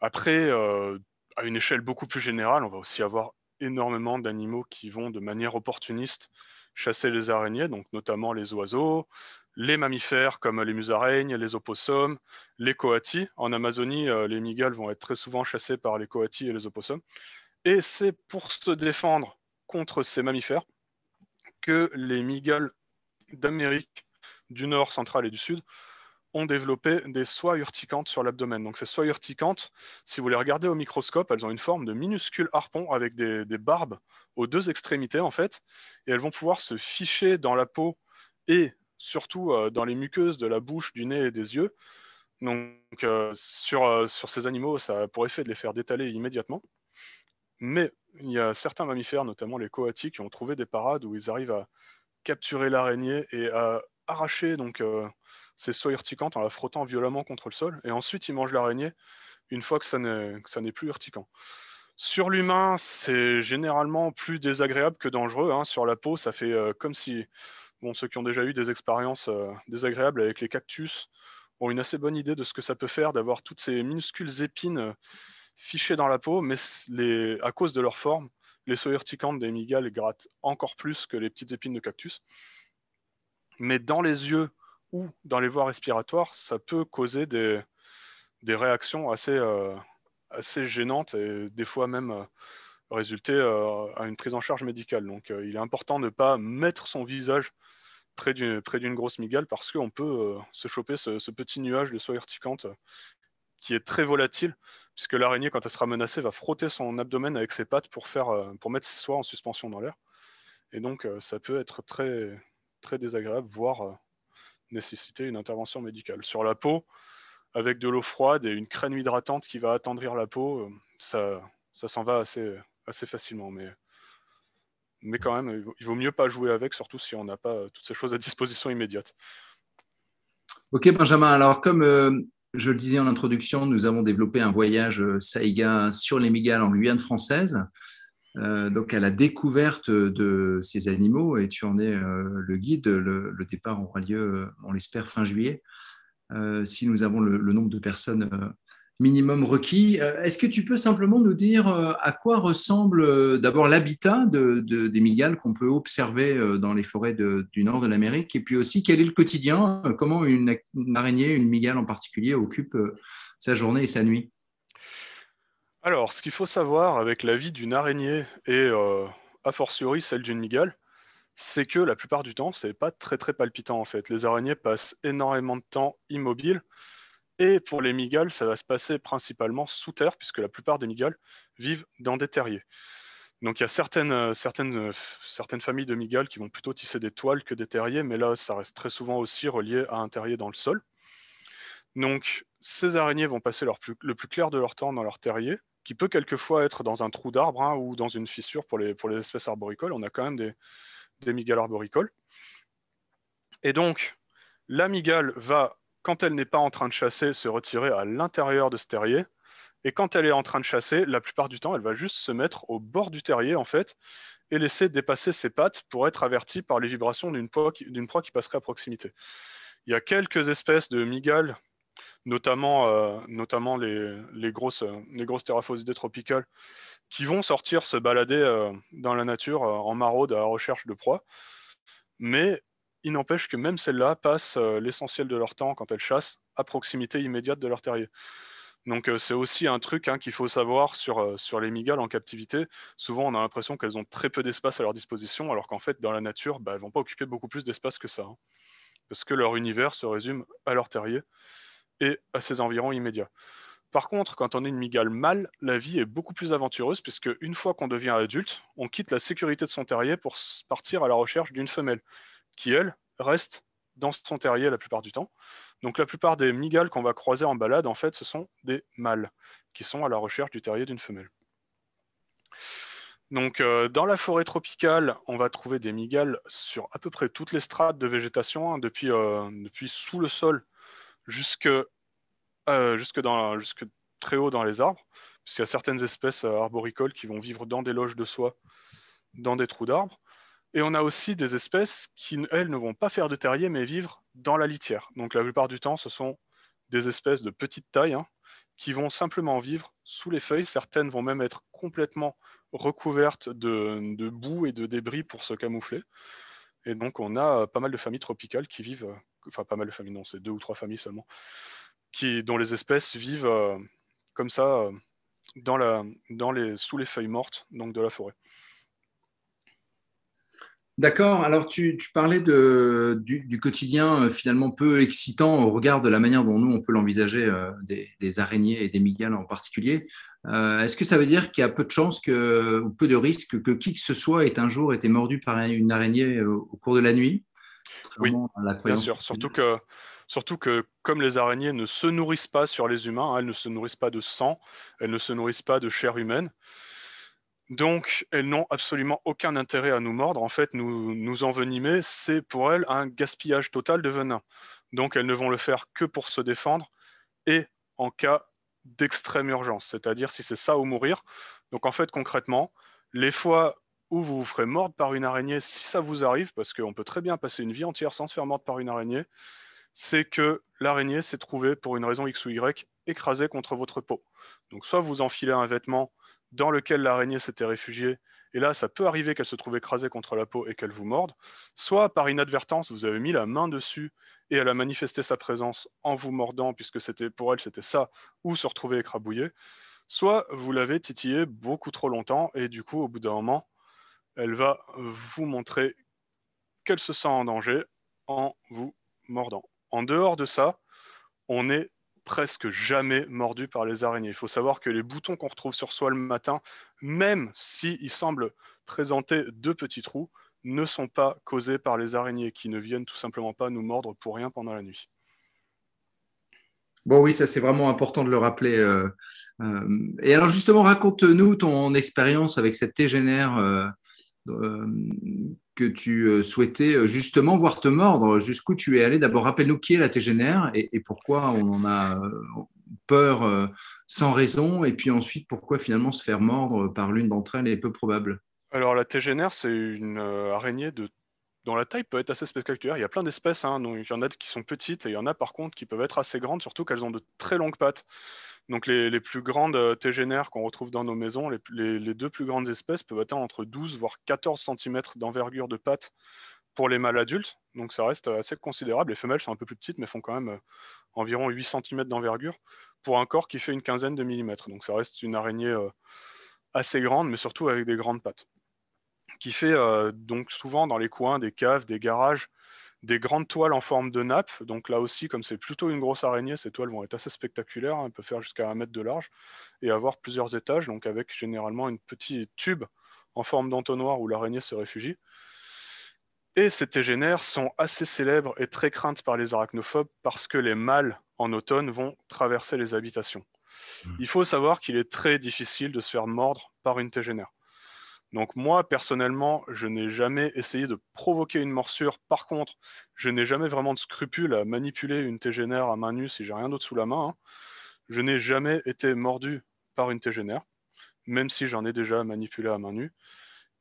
Après, euh, à une échelle beaucoup plus générale, on va aussi avoir énormément d'animaux qui vont de manière opportuniste chasser les araignées, donc notamment les oiseaux, les mammifères comme les musaraignes, les opossums, les coatis. En Amazonie, euh, les migales vont être très souvent chassés par les coatis et les opossums. Et c'est pour se défendre contre ces mammifères que les migales d'Amérique du Nord, centrale et du Sud ont développé des soies urticantes sur l'abdomen. Donc ces soies urticantes, si vous les regardez au microscope, elles ont une forme de minuscule harpon avec des, barbes aux deux extrémités en fait, et elles vont pouvoir se ficher dans la peau et surtout euh, dans les muqueuses de la bouche, du nez et des yeux. Donc euh, sur, euh, sur, ces animaux, ça a pour effet de les faire détaler immédiatement. Mais il y a certains mammifères, notamment les coatis, qui ont trouvé des parades où ils arrivent à, capturer l'araignée et à euh, arracher donc, euh, ses soies urticantes en la frottant violemment contre le sol. Et ensuite, il mange l'araignée une fois que ça n'est plus urticant. Sur l'humain, c'est généralement plus désagréable que dangereux. Hein. Sur la peau, ça fait euh, comme si bon, ceux qui ont déjà eu des expériences désagréables avec les cactus ont une assez bonne idée de ce que ça peut faire d'avoir toutes ces minuscules épines fichées dans la peau, mais les, à cause de leur forme, les soies urticantes des migales grattent encore plus que les petites épines de cactus. Mais dans les yeux ou dans les voies respiratoires, ça peut causer des, réactions euh, assez, gênantes et des fois même euh, résulter euh, à une prise en charge médicale. Donc il est important de ne pas mettre son visage près d'une, grosse migale parce qu'on peut se choper ce, petit nuage de soies urticantes qui est très volatile puisque l'araignée, quand elle sera menacée, va frotter son abdomen avec ses pattes pour, faire, euh, pour mettre ses soies en suspension dans l'air. Et donc, euh, ça peut être très, très désagréable, voire euh, nécessiter une intervention médicale. Sur la peau, avec de l'eau froide et une crème hydratante qui va attendrir la peau, ça, ça s'en va assez, assez facilement. Mais, mais quand même, il vaut mieux pas jouer avec, surtout si on n'a pas toutes ces choses à disposition immédiate. Ok, Benjamin, alors comme je le disais en introduction, nous avons développé un voyage euh, Saïga sur les migales en Guyane française, euh, donc à la découverte de ces animaux, et tu en es euh, le guide. Le, départ aura lieu, on l'espère, fin juillet. si nous avons le nombre de personnes minimum requis. Euh, est-ce que tu peux simplement nous dire euh, à quoi ressemble euh, d'abord l'habitat des migales qu'on peut observer dans les forêts du nord de l'Amérique et puis aussi quel est le quotidien, comment une, araignée, une migale en particulier occupe sa journée et sa nuit Alors, ce qu'il faut savoir avec la vie d'une araignée et a fortiori celle d'une migale, c'est que la plupart du temps, ce n'est pas très très palpitant en fait. Les araignées passent énormément de temps immobiles. Et pour les migales, ça va se passer principalement sous terre, puisque la plupart des migales vivent dans des terriers. Donc il y a certaines, euh, certaines, euh, certaines familles de migales qui vont plutôt tisser des toiles que des terriers, mais là, ça reste très souvent aussi relié à un terrier dans le sol. Donc ces araignées vont passer le plus clair de leur temps dans leur terrier, qui peut quelquefois être dans un trou d'arbre hein, ou dans une fissure pour les, pour les espèces arboricoles. On a quand même des, des migales arboricoles. Et donc, la migale va quand elle n'est pas en train de chasser, se retirer à l'intérieur de ce terrier. Et quand elle est en train de chasser, la plupart du temps, elle va juste se mettre au bord du terrier, en fait, et laisser dépasser ses pattes pour être avertie par les vibrations d'une proie, proie, qui passerait à proximité. Il y a quelques espèces de migales, notamment, euh, notamment les, grosses, les grosses tropicales, qui vont sortir se balader euh, dans la nature euh, en maraude à la recherche de proies. Mais il n'empêche que même celles-là passent euh, l'essentiel de leur temps quand elles chassent à proximité immédiate de leur terrier. Donc euh, c'est aussi un truc hein, qu'il faut savoir sur, euh, sur les migales en captivité. Souvent on a l'impression qu'elles ont très peu d'espace à leur disposition, alors qu'en fait dans la nature, bah, elles ne vont pas occuper beaucoup plus d'espace que ça. Hein, parce que leur univers se résume à leur terrier et à ses environs immédiats. Par contre, quand on est une migale mâle, la vie est beaucoup plus aventureuse, puisque une fois qu'on devient adulte, on quitte la sécurité de son terrier pour partir à la recherche d'une femelle qui, elles, restent dans son terrier la plupart du temps. Donc la plupart des migales qu'on va croiser en balade, en fait, ce sont des mâles qui sont à la recherche du terrier d'une femelle. Donc euh, dans la forêt tropicale, on va trouver des migales sur à peu près toutes les strates de végétation, hein, depuis, euh, depuis, sous le sol jusqu'à euh, jusque très haut dans les arbres, puisqu'il y a certaines espèces arboricoles qui vont vivre dans des loges de soie, dans des trous d'arbres. Et on a aussi des espèces qui, elles, ne vont pas faire de terrier, mais vivre dans la litière. Donc la plupart du temps, ce sont des espèces de petite taille hein, qui vont simplement vivre sous les feuilles. Certaines vont même être complètement recouvertes de, boue et de débris pour se camoufler. Et donc on a pas mal de familles tropicales qui vivent, enfin pas mal de familles, non, c'est deux ou trois familles seulement, dont les espèces vivent euh, comme ça euh, sous les feuilles mortes donc de la forêt. D'accord. Alors, tu, parlais du, quotidien euh, finalement peu excitant au regard de la manière dont nous, on peut l'envisager, euh, des, araignées et des mygales en particulier. Euh, est-ce que ça veut dire qu'il y a peu de chances ou peu de risques que qui que ce soit ait un jour été mordu par une araignée au, cours de la nuit Oui, bien sûr. Surtout que, comme les araignées ne se nourrissent pas sur les humains, hein, elles ne se nourrissent pas de sang, elles ne se nourrissent pas de chair humaine, donc, elles n'ont absolument aucun intérêt à nous mordre. En fait, nous, envenimer, c'est pour elles un gaspillage total de venin. Donc, elles ne vont le faire que pour se défendre et en cas d'extrême urgence, c'est-à-dire si c'est ça ou mourir. Donc, en fait, concrètement, les fois où vous vous ferez mordre par une araignée, si ça vous arrive, parce qu'on peut très bien passer une vie entière sans se faire mordre par une araignée, c'est que l'araignée s'est trouvée, pour une raison X ou Y, écrasée contre votre peau. Donc, soit vous enfilez un vêtement dans lequel l'araignée s'était réfugiée, et là ça peut arriver qu'elle se trouve écrasée contre la peau et qu'elle vous morde, soit par inadvertance vous avez mis la main dessus et elle a manifesté sa présence en vous mordant puisque c'était pour elle c'était ça, ou se retrouver écrabouillée, soit vous l'avez titillée beaucoup trop longtemps et du coup au bout d'un moment elle va vous montrer qu'elle se sent en danger en vous mordant. En dehors de ça, on est presque jamais mordu par les araignées. Il faut savoir que les boutons qu'on retrouve sur soi le matin, même s'ils semblent présenter deux petits trous, ne sont pas causés par les araignées qui ne viennent tout simplement pas nous mordre pour rien pendant la nuit. Bon, oui, ça c'est vraiment important de le rappeler. Euh, euh, et alors justement, raconte-nous ton expérience avec cette TGNR euh, que tu euh, souhaitais euh, justement voir te mordre. Jusqu'où tu es allé D'abord, rappelle-nous qui est la TGNR et, pourquoi on en a peur sans raison, et puis ensuite pourquoi finalement se faire mordre par l'une d'entre elles est peu probable. Alors la TGNR, c'est une araignée de dont la taille peut être assez spectaculaire. Il y a plein d'espèces, hein, il y en a qui sont petites et il y en a par contre qui peuvent être assez grandes, surtout qu'elles ont de très longues pattes. Donc les, plus grandes euh, tégénaires qu'on retrouve dans nos maisons, les, deux plus grandes espèces peuvent atteindre entre 12 voire 14 cm d'envergure de pattes pour les mâles adultes. Donc ça reste euh, assez considérable. Les femelles sont un peu plus petites, mais font quand même euh, environ 8 cm d'envergure pour un corps qui fait une quinzaine de millimètres. Donc ça reste une araignée assez grande, mais surtout avec des grandes pattes qui fait donc souvent dans les coins des caves, des garages, des grandes toiles en forme de nappe. Donc là aussi, comme c'est plutôt une grosse araignée, ces toiles vont être assez spectaculaires. Hein. Elles peuvent faire jusqu'à un mètre de large et avoir plusieurs étages, donc avec généralement une petite tube en forme d'entonnoir où l'araignée se réfugie. Et ces tégénaires sont assez célèbres et très craintes par les arachnophobes parce que les mâles en automne vont traverser les habitations. Mmh. Il faut savoir qu'il est très difficile de se faire mordre par une tégénère. Donc moi, personnellement, je n'ai jamais essayé de provoquer une morsure. Par contre, je n'ai jamais vraiment de scrupule à manipuler une TGNR à main nue si j'ai rien d'autre sous la main. Hein. Je n'ai jamais été mordu par une tégénaire, même si j'en ai déjà manipulé à main nue.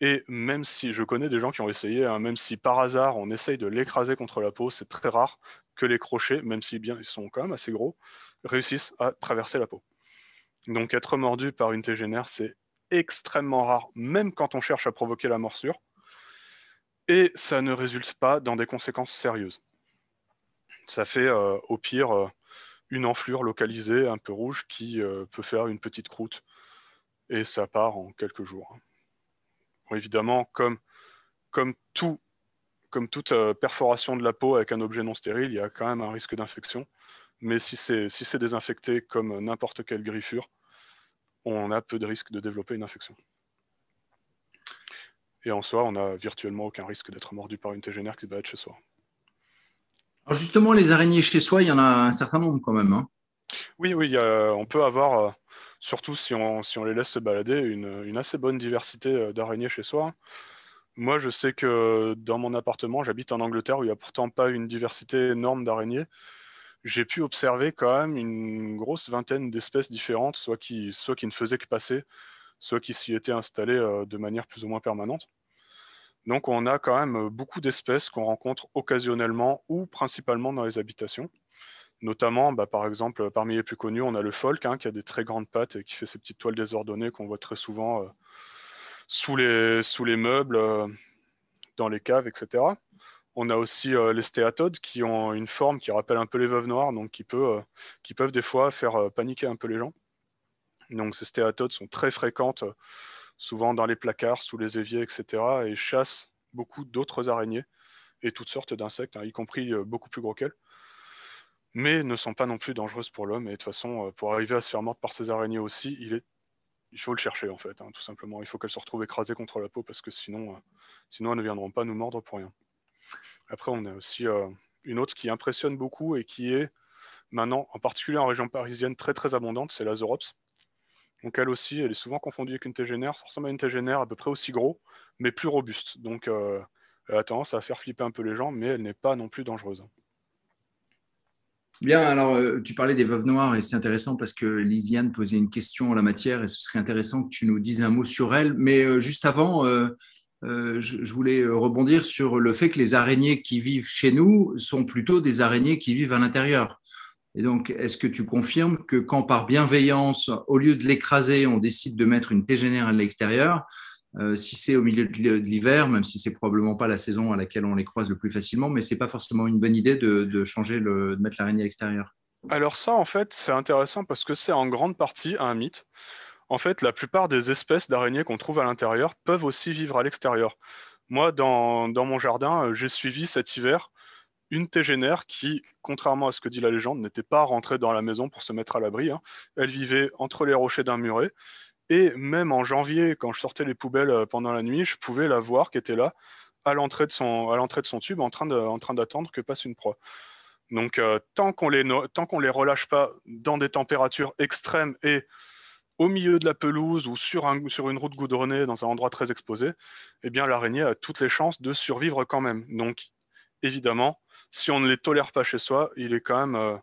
Et même si je connais des gens qui ont essayé, hein, même si par hasard on essaye de l'écraser contre la peau, c'est très rare que les crochets, même si bien ils sont quand même assez gros, réussissent à traverser la peau. Donc être mordu par une tégénaire, c'est extrêmement rare, même quand on cherche à provoquer la morsure, et ça ne résulte pas dans des conséquences sérieuses. Ça fait euh, au pire euh, une enflure localisée un peu rouge qui euh, peut faire une petite croûte, et ça part en quelques jours. évidemment, comme, tout, comme toute perforation de la peau avec un objet non stérile, il y a quand même un risque d'infection, mais si c'est si désinfecté comme n'importe quelle griffure, on a peu de risques de développer une infection. Et en soi, on n'a virtuellement aucun risque d'être mordu par une TGNR qui se balade chez soi. Alors justement, les araignées chez soi, il y en a un certain nombre quand même. Hein. Oui, oui, on peut avoir, euh, surtout si on, les laisse se balader, une, une assez bonne diversité euh, d'araignées chez soi. Moi, je sais que dans mon appartement, j'habite en Angleterre où il n'y a pourtant pas une diversité énorme d'araignées j'ai pu observer quand même une grosse vingtaine d'espèces différentes, soit qui, qui ne faisaient que passer, soit qui s'y étaient installées euh, de manière plus ou moins permanente. Donc on a quand même euh, beaucoup d'espèces qu'on rencontre occasionnellement ou principalement dans les habitations. Notamment, bah, par exemple, parmi les plus connus, on a le folk, hein, qui a des très grandes pattes et qui fait ses petites toiles désordonnées qu'on voit très souvent euh, sous, les, sous, les, meubles, dans les caves, etc. On a aussi euh, les stéatodes qui ont une forme qui rappelle un peu les veuves noires, donc qui, peut, euh, qui peuvent des fois faire euh, paniquer un peu les gens. Donc ces stéatodes sont très fréquentes, souvent dans les placards, sous les éviers, etc. et chassent beaucoup d'autres araignées et toutes sortes d'insectes, hein, y compris beaucoup plus gros qu'elles mais ne sont pas non plus dangereuses pour l'homme. Et de toute façon, pour arriver à se faire mordre par ces araignées aussi, il, est... il faut le chercher en fait, hein, tout simplement. Il faut qu'elles se retrouvent écrasées contre la peau parce que sinon, sinon elles ne viendront pas nous mordre pour rien. Après, on a aussi euh, une autre qui impressionne beaucoup et qui est maintenant, en particulier en région parisienne, très très abondante, c'est la Zorops. Donc elle aussi, elle est souvent confondue avec une TGNR. Ça ressemble à une TGNR à peu près aussi gros, mais plus robuste. Donc euh, elle a tendance à faire flipper un peu les gens, mais elle n'est pas non plus dangereuse. Bien, alors euh, tu parlais des veuves noires et c'est intéressant parce que Lisiane posait une question en la matière et ce serait intéressant que tu nous dises un mot sur elle. Mais juste avant, euh, je, voulais euh, rebondir sur le fait que les araignées qui vivent chez nous sont plutôt des araignées qui vivent à l'intérieur. Et donc, est-ce que tu confirmes que quand par bienveillance, au lieu de l'écraser, on décide de mettre une tégénère à l'extérieur, euh, si c'est au milieu de l'hiver, même si c'est probablement pas la saison à laquelle on les croise le plus facilement, mais ce n'est pas forcément une bonne idée de, changer de mettre l'araignée à l'extérieur. Alors ça, en fait, c'est intéressant parce que c'est en grande partie un mythe. En fait, la plupart des espèces d'araignées qu'on trouve à l'intérieur peuvent aussi vivre à l'extérieur. Moi, dans, mon jardin, euh, j'ai suivi cet hiver une tégénaire qui, contrairement à ce que dit la légende, n'était pas rentrée dans la maison pour se mettre à l'abri. Hein. Elle vivait entre les rochers d'un muret. Et même en janvier, quand je sortais les poubelles euh, pendant la nuit, je pouvais la voir qui était là à l'entrée de son, à l'entrée de son tube en train, train d'attendre que passe une proie. Donc euh, tant qu'on les, tant qu'on les relâche pas dans des températures extrêmes et au milieu de la pelouse ou sur, une route goudronnée dans un endroit très exposé, eh bien l'araignée a toutes les chances de survivre quand même. Donc évidemment, si on ne les tolère pas chez soi, il est quand même euh,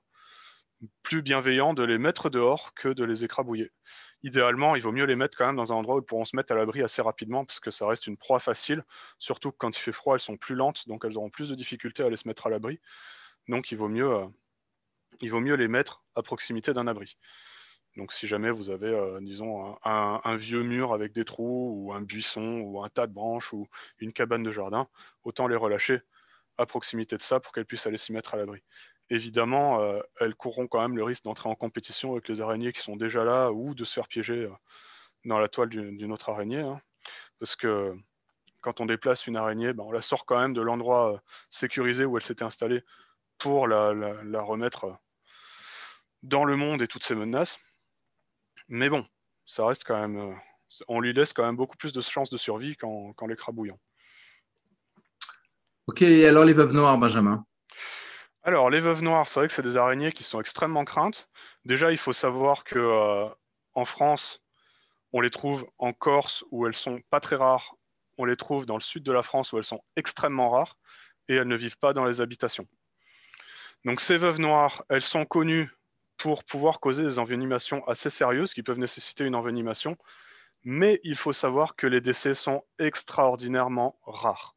plus bienveillant de les mettre dehors que de les écrabouiller. Idéalement, il vaut mieux les mettre quand même dans un endroit où ils pourront se mettre à l'abri assez rapidement parce que ça reste une proie facile, surtout que quand il fait froid, elles sont plus lentes, donc elles auront plus de difficultés à les se mettre à l'abri. Donc euh, il vaut mieux les mettre à proximité d'un abri. Donc si jamais vous avez, euh, disons, un, vieux mur avec des trous ou un buisson ou un tas de branches ou une cabane de jardin, autant les relâcher à proximité de ça pour qu'elles puissent aller s'y mettre à l'abri. Évidemment, euh, elles courront quand même le risque d'entrer en compétition avec les araignées qui sont déjà là ou de se faire piéger euh, dans la toile d'une autre araignée. Hein. parce que quand on déplace une araignée, ben, on la sort quand même de l'endroit sécurisé où elle s'était installée pour la remettre dans le monde et toutes ses menaces. Mais bon, ça reste quand même. Euh, on lui laisse quand même beaucoup plus de chances de survie qu'en les Ok, et alors les veuves noires, Benjamin Alors, les veuves noires, c'est vrai que c'est des araignées qui sont extrêmement craintes. Déjà, il faut savoir que euh, en France, on les trouve en Corse où elles sont pas très rares. On les trouve dans le sud de la France où elles sont extrêmement rares et elles ne vivent pas dans les habitations. Donc ces veuves noires, elles sont connues pour pouvoir causer des envenimations assez sérieuses qui peuvent nécessiter une envenimation. Mais il faut savoir que les décès sont extraordinairement rares.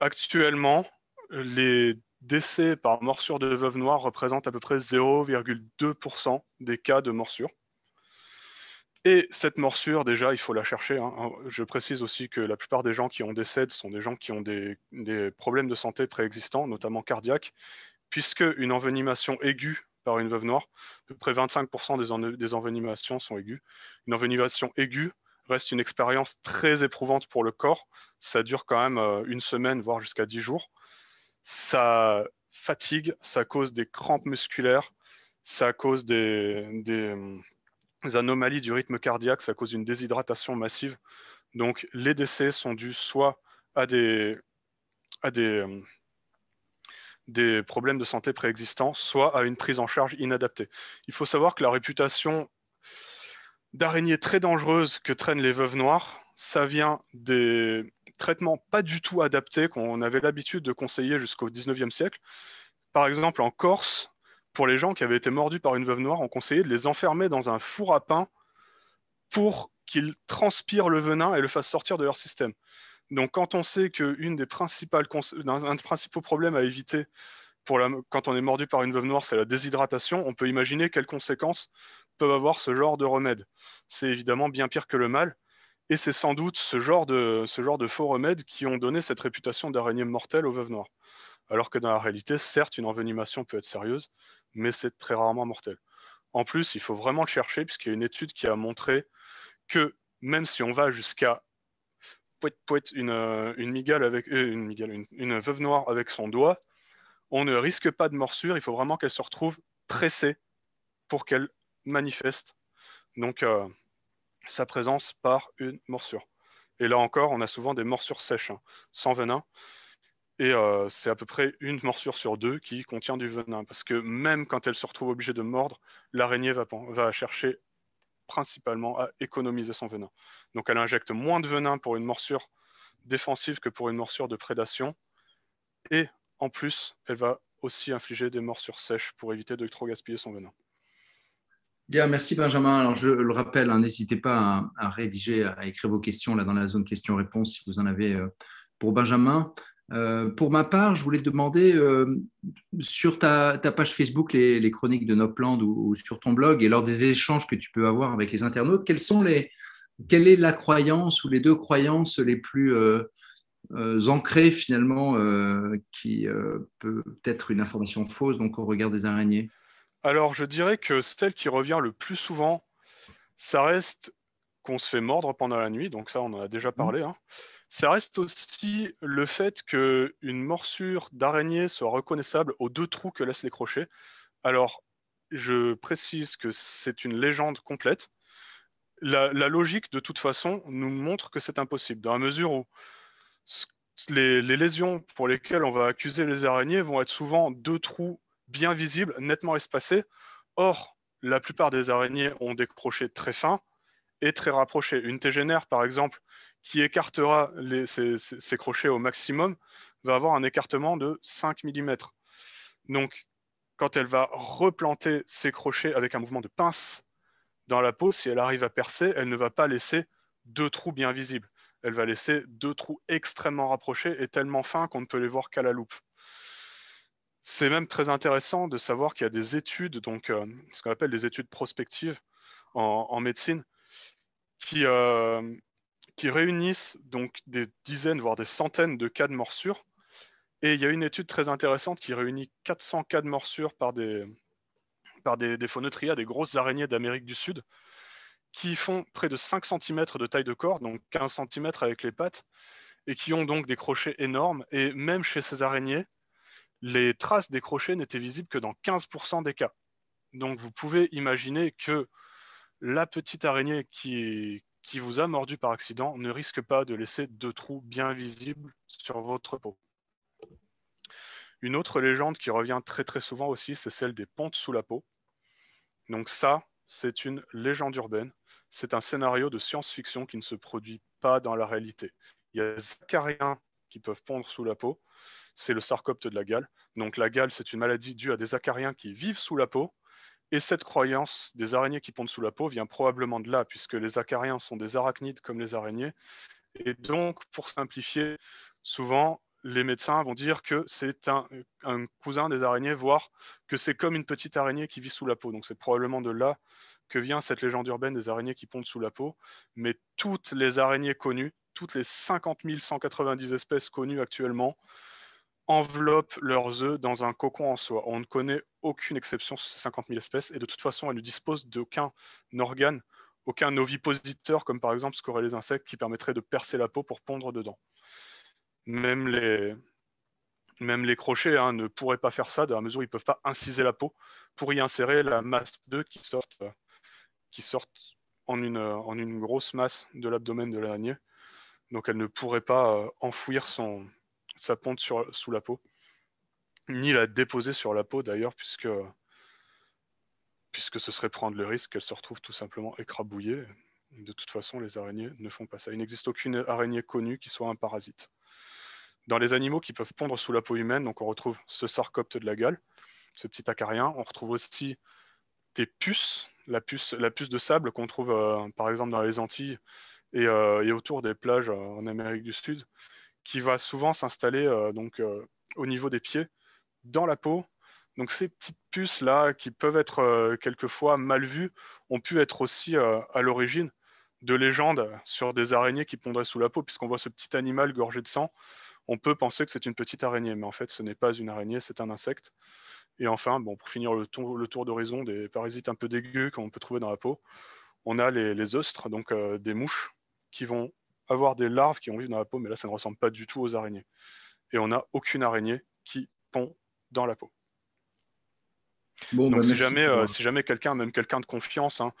Actuellement, les décès par morsure de veuve noire représentent à peu près 0,2% des cas de morsure. Et cette morsure, déjà, il faut la chercher. Hein. Je précise aussi que la plupart des gens qui ont décèdent sont des gens qui ont des problèmes de santé préexistants, notamment cardiaques, puisque une envenimation aiguë par une veuve noire, à peu près 25% des, envenimations sont aiguës. Une envenimation aiguë reste une expérience très éprouvante pour le corps. Ça dure quand même euh, une semaine, voire jusqu'à 10 jours. Ça fatigue, ça cause des crampes musculaires, ça cause des, des anomalies du rythme cardiaque, ça cause une déshydratation massive. Donc les décès sont dus soit à des, à des des problèmes de santé préexistants, soit à une prise en charge inadaptée. Il faut savoir que la réputation d'araignée très dangereuse que traînent les veuves noires, ça vient des traitements pas du tout adaptés qu'on avait l'habitude de conseiller jusqu'au 19e siècle. Par exemple, en Corse, pour les gens qui avaient été mordus par une veuve noire, on conseillait de les enfermer dans un four à pain pour qu'ils transpirent le venin et le fassent sortir de leur système. Donc, quand on sait qu'un des, des principaux problèmes à éviter pour quand on est mordu par une veuve noire, c'est la déshydratation, on peut imaginer quelles conséquences peuvent avoir ce genre de remède. C'est évidemment bien pire que le mal. Et c'est sans doute ce genre, de, ce genre de faux remèdes qui ont donné cette réputation d'araignée mortelle aux veuves noires. Alors que dans la réalité, certes, une envenimation peut être sérieuse, mais c'est très rarement mortel. En plus, il faut vraiment le chercher, puisqu'il y a une étude qui a montré que même si on va jusqu'à peut une, euh, avec euh, une, une, veuve noire avec son doigt, on ne risque pas de morsure. Il faut vraiment qu'elle se retrouve pressée pour qu'elle manifeste donc euh, sa présence par une morsure. Et là encore, on a souvent des morsures sèches, hein, sans venin. Et c'est à peu près une morsure sur deux qui contient du venin, parce que même quand elle se retrouve obligée de mordre, l'araignée va, va chercher principalement à économiser son venin. Donc elle injecte moins de venin pour une morsure défensive que pour une morsure de prédation. Et en plus, elle va aussi infliger des morsures sèches pour éviter de trop gaspiller son venin. Bien, merci Benjamin. Alors je le rappelle, hein, n'hésitez pas à, rédiger, à écrire vos questions là dans la zone questions-réponses si vous en avez euh, pour Benjamin. Euh, pour ma part, je voulais te demander euh, sur ta, page Facebook, les, chroniques de Nopland ou, sur ton blog, et lors des échanges que tu peux avoir avec les internautes, quelles sont les, quelle est la croyance ou les deux croyances les plus euh, ancrées finalement, qui peut être une information fausse donc au regard des araignées Alors, je dirais que celle qui revient le plus souvent, ça reste qu'on se fait mordre pendant la nuit, donc ça, on en a déjà mmh. parlé. Hein. Ça reste aussi le fait qu'une morsure d'araignée soit reconnaissable aux deux trous que laissent les crochets. Alors, je précise que c'est une légende complète. La, logique, de toute façon, nous montre que c'est impossible, dans la mesure où les, lésions pour lesquelles on va accuser les araignées vont être souvent deux trous bien visibles, nettement espacés. Or, la plupart des araignées ont des crochets très fins et très rapprochés. Une tégénère, par exemple, qui écartera ses, crochets au maximum, va avoir un écartement de 5 mm. Donc, quand elle va replanter ses crochets avec un mouvement de pince dans la peau, si elle arrive à percer, elle ne va pas laisser deux trous bien visibles. Elle va laisser deux trous extrêmement rapprochés et tellement fins qu'on ne peut les voir qu'à la loupe. C'est même très intéressant de savoir qu'il y a des études, donc euh, ce qu'on appelle des études prospectives en, médecine, qui, euh, qui réunissent donc des dizaines, voire des centaines de cas de morsures. Et il y a une étude très intéressante qui réunit 400 cas de morsures par des, par des, des des grosses araignées d'Amérique du Sud, qui font près de 5 cm de taille de corps, donc 15 cm avec les pattes, et qui ont donc des crochets énormes. Et même chez ces araignées, les traces des crochets n'étaient visibles que dans 15% des cas. Donc vous pouvez imaginer que la petite araignée qui, qui vous a mordu par accident ne risque pas de laisser deux trous bien visibles sur votre peau. Une autre légende qui revient très très souvent aussi, c'est celle des pontes sous la peau. Donc ça, c'est une légende urbaine. C'est un scénario de science-fiction qui ne se produit pas dans la réalité. Il y a des acariens qui peuvent pondre sous la peau. C'est le sarcopte de la gale. Donc la gale, c'est une maladie due à des acariens qui vivent sous la peau et cette croyance des araignées qui pondent sous la peau vient probablement de là, puisque les acariens sont des arachnides comme les araignées. Et donc, pour simplifier, souvent, les médecins vont dire que c'est un, cousin des araignées, voire que c'est comme une petite araignée qui vit sous la peau. Donc c'est probablement de là que vient cette légende urbaine des araignées qui pondent sous la peau. Mais toutes les araignées connues, toutes les 50 190 espèces connues actuellement, enveloppent leurs œufs dans un cocon en soie. On ne connaît aucune exception sur ces 50 000 espèces et de toute façon, elles ne disposent d'aucun organe, aucun ovipositeur, comme par exemple ce qu'auraient les insectes, qui permettrait de percer la peau pour pondre dedans. Même les, même les crochets hein, ne pourraient pas faire ça, de la mesure où ils ne peuvent pas inciser la peau pour y insérer la masse d'œufs qui sortent, euh, qui sortent en, une, euh, en une grosse masse de l'abdomen de l'araignée. Donc elle ne pourrait pas euh, enfouir son, sa ponte sur, sous la peau, ni la déposer sur la peau d'ailleurs, puisque, puisque ce serait prendre le risque qu'elle se retrouve tout simplement écrabouillée. De toute façon, les araignées ne font pas ça. Il n'existe aucune araignée connue qui soit un parasite. Dans les animaux qui peuvent pondre sous la peau humaine, donc on retrouve ce sarcopte de la gale, ce petit acarien. On retrouve aussi des puces, la puce, la puce de sable qu'on trouve euh, par exemple dans les Antilles et, euh, autour des plages euh, en Amérique du Sud qui va souvent s'installer euh, donc euh, au niveau des pieds, dans la peau. Donc ces petites puces là qui peuvent être euh, quelquefois mal vues ont pu être aussi à l'origine de légendes sur des araignées qui pondraient sous la peau, puisqu'on voit ce petit animal gorgé de sang, on peut penser que c'est une petite araignée, mais en fait ce n'est pas une araignée, c'est un insecte. Et enfin, bon, pour finir le tour, d'horizon des parasites un peu dégueux qu'on peut trouver dans la peau, on a les, ostres, donc des mouches, qui vont avoir des larves qui ont vivre dans la peau, mais là, ça ne ressemble pas du tout aux araignées. Et on n'a aucune araignée qui pond dans la peau. Donc, bah, si, jamais, euh, si, jamais, quelqu'un, même quelqu'un de confiance, hein,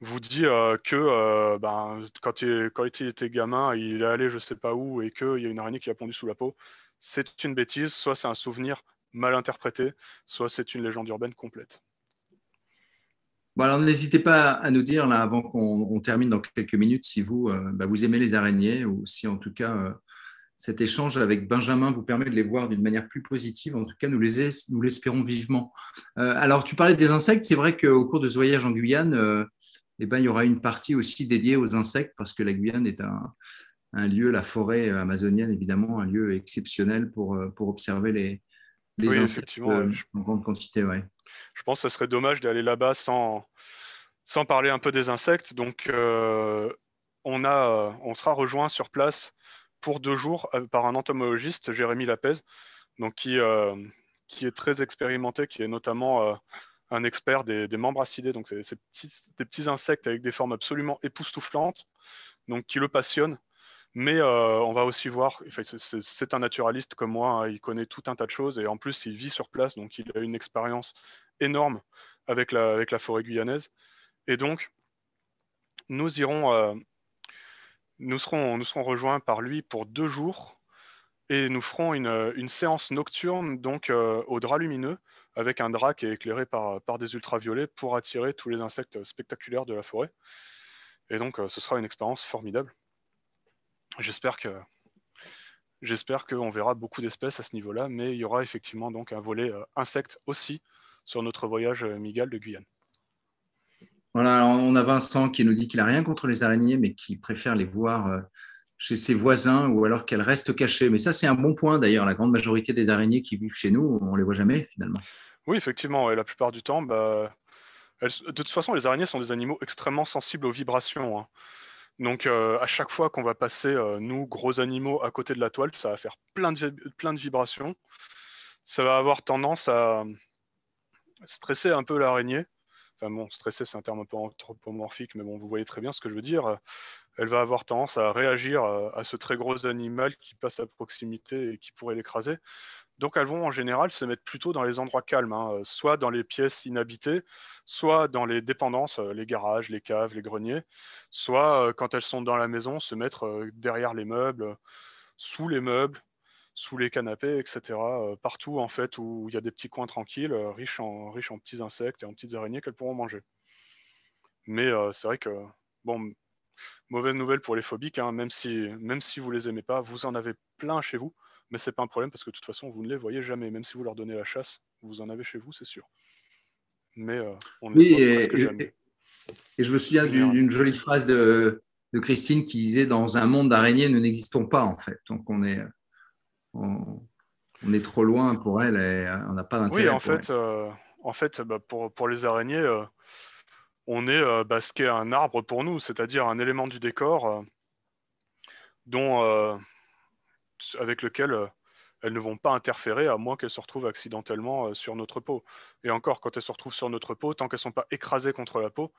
vous dit euh, que euh, ben, quand, il, quand il était gamin, il est allé je sais pas où et qu'il y a une araignée qui a pondu sous la peau, c'est une bêtise, soit c'est un souvenir mal interprété, soit c'est une légende urbaine complète. Bon, alors n'hésitez pas à nous dire, là, avant qu'on termine dans quelques minutes, si vous, euh, bah, vous aimez les araignées ou si en tout cas euh, cet échange avec Benjamin vous permet de les voir d'une manière plus positive. En tout cas, nous l'espérons vivement. Euh, alors, tu parlais des insectes. C'est vrai qu'au cours de ce voyage en Guyane, eh ben, il y aura une partie aussi dédiée aux insectes parce que la Guyane est un, lieu, la forêt amazonienne évidemment, un lieu exceptionnel pour, pour observer les, les insectes en grande quantité. Ouais je pense que ce serait dommage d'aller là-bas sans, parler un peu des insectes. Donc, euh, on, a, on sera rejoint sur place pour deux jours euh, par un entomologiste, Jérémy Lapez, donc qui, euh, qui est très expérimenté, qui est notamment un expert des, membres acidés, donc c'est des petits insectes avec des formes absolument époustouflantes, donc qui le passionne. Mais euh, on va aussi voir, c'est un naturaliste comme moi, hein, il connaît tout un tas de choses et en plus il vit sur place, donc il a une expérience énorme avec la, forêt guyanaise. Et donc, nous irons, euh, nous, serons, rejoints par lui pour deux jours et nous ferons une, séance nocturne donc euh, au drap lumineux avec un drap qui est éclairé par des ultraviolets pour attirer tous les insectes spectaculaires de la forêt. Et donc, ce sera une expérience formidable. J'espère que j'espère qu'on verra beaucoup d'espèces à ce niveau-là, mais il y aura effectivement donc un volet euh, insectes aussi sur notre voyage euh, migal de Guyane. Voilà, on a Vincent qui nous dit qu'il n'a rien contre les araignées, mais qu'il préfère les voir euh, chez ses voisins ou alors qu'elles restent cachées. Mais ça, c'est un bon point d'ailleurs. La grande majorité des araignées qui vivent chez nous, on ne les voit jamais finalement. Oui, effectivement. Et la plupart du temps, bah, de toute façon, les araignées sont des animaux extrêmement sensibles aux vibrations. Hein. Donc euh, à chaque fois qu'on va passer, euh, nous, gros animaux, à côté de la toile, ça va faire plein de, vibrations. Ça va avoir tendance à stresser un peu l'araignée. Enfin bon, stresser, c'est un terme un peu anthropomorphique, mais bon, vous voyez très bien ce que je veux dire. Elle va avoir tendance à réagir euh, à ce très gros animal qui passe à proximité et qui pourrait l'écraser. Donc elles vont en général se mettre plutôt dans les endroits calmes, hein, euh, soit dans les pièces inhabitées, soit dans les dépendances, euh, les garages, les caves, les greniers, soit euh, quand elles sont dans la maison, se mettre derrière les meubles, sous les meubles, sous les canapés, etc. Partout en fait où il y a des petits coins tranquilles, riches en, petits insectes et en petites araignées qu'elles pourront manger. Mais c'est vrai que, bon, mauvaise nouvelle pour les phobiques, hein, même, si, même si vous les aimez pas, vous en avez plein chez vous mais c'est pas un problème parce que de toute façon, vous ne les voyez jamais. Même si vous leur donnez la chasse, vous en avez chez vous, c'est sûr. Mais euh, on les voit et, jamais. Et je me souviens d'une jolie phrase de, de, Christine qui disait Dans un monde d'araignées, nous n'existons pas, en fait. Donc on est, euh, on, est trop loin pour elle et euh, on n'a pas d'intérêt. Oui, en fait, en bah, fait pour, les araignées, on est basqué ce qu'est un arbre pour nous, c'est-à-dire un élément du décor dont, avec lequel euh, elles ne vont pas interférer à moins qu'elles se retrouvent accidentellement euh, sur notre peau. Et encore, quand elles se retrouvent sur notre peau, tant qu'elles ne sont pas écrasées contre la peau,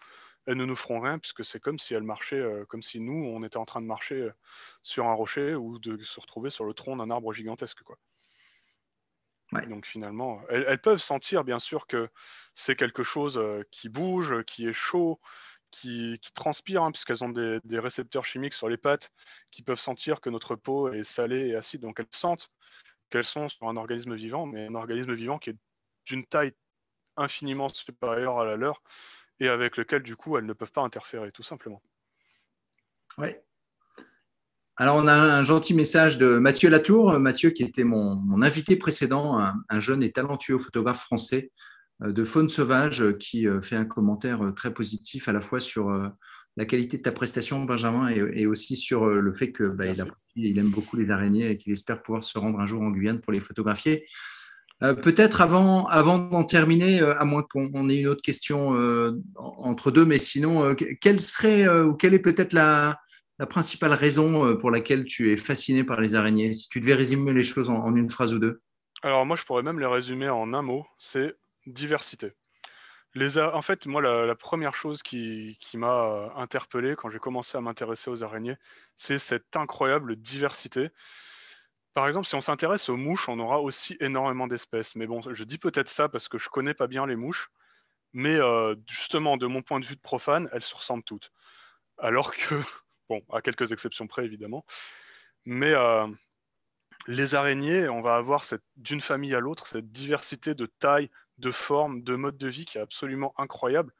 elles ne nous feront rien, puisque c'est comme si elles marchaient, euh, comme si nous, on était en train de marcher sur un rocher ou de se retrouver sur le tronc d'un arbre gigantesque. Quoi. Donc finalement, elles, peuvent sentir bien sûr que c'est quelque chose qui bouge, qui est chaud, qui, qui transpirent, hein, puisqu'elles ont des, récepteurs chimiques sur les pattes qui peuvent sentir que notre peau est salée et acide. Donc elles sentent qu'elles sont sur un organisme vivant, mais un organisme vivant qui est d'une taille infiniment supérieure à la leur et avec lequel, du coup, elles ne peuvent pas interférer, tout simplement. Oui. Alors, on a un gentil message de Mathieu Latour. Mathieu, qui était mon, invité précédent, un, jeune et talentueux photographe français euh, de Faune Sauvage euh, qui euh, fait un commentaire très positif à la fois sur la qualité de ta prestation, Benjamin, et, aussi sur le fait qu'il bah, il aime beaucoup les araignées et qu'il espère pouvoir se rendre un jour en Guyane pour les photographier. Peut-être avant, avant d'en terminer, à moins qu'on ait une autre question entre deux, mais sinon, quelle serait ou quelle est peut-être la, principale raison pour laquelle tu es fasciné par les araignées Si tu devais résumer les choses en, en une phrase ou deux. Alors moi, je pourrais même les résumer en un mot, c'est diversité. Les En fait, moi, la, première chose qui, m'a euh, interpellé quand j'ai commencé à m'intéresser aux araignées, c'est cette incroyable diversité. Par exemple, si on s'intéresse aux mouches, on aura aussi énormément d'espèces. Mais bon, je dis peut-être ça parce que je connais pas bien les mouches, mais euh, justement, de mon point de vue de profane, elles se ressemblent toutes. Alors que, bon, à quelques exceptions près, évidemment. Mais euh, les araignées, on va avoir d'une famille à l'autre cette diversité de taille, de forme, de mode de vie qui est absolument incroyable,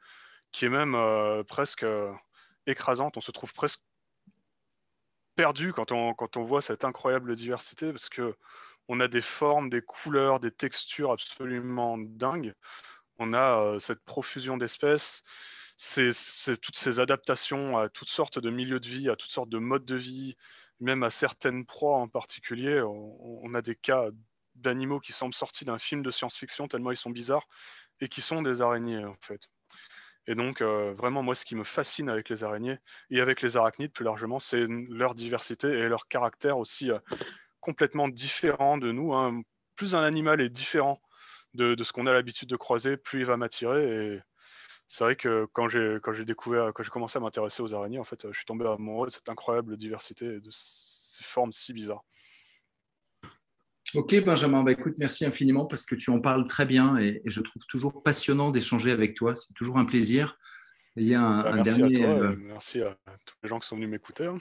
qui est même euh, presque euh, écrasante. On se trouve presque perdu quand on, voit cette incroyable diversité parce que on a des formes, des couleurs, des textures absolument dingues. On a euh, cette profusion d'espèces, c'est toutes ces adaptations à toutes sortes de milieux de vie, à toutes sortes de modes de vie, même à certaines proies en particulier. On, a des cas d'animaux qui semblent sortis d'un film de science-fiction tellement ils sont bizarres et qui sont des araignées en fait. Et donc euh, vraiment moi ce qui me fascine avec les araignées et avec les arachnides plus largement c'est leur diversité et leur caractère aussi euh, complètement différent de nous. Hein. Plus un animal est différent de, de ce qu'on a l'habitude de croiser, plus il va m'attirer et c'est vrai que quand j'ai quand j'ai découvert j'ai commencé à m'intéresser aux araignées, en fait, je suis tombé amoureux de cette incroyable diversité et de ces formes si bizarres. Ok Benjamin, bah, écoute, merci infiniment parce que tu en parles très bien et, je trouve toujours passionnant d'échanger avec toi. C'est toujours un plaisir. Il y bah, un, merci À euh, Merci à tous les gens qui sont venus m'écouter. Hein.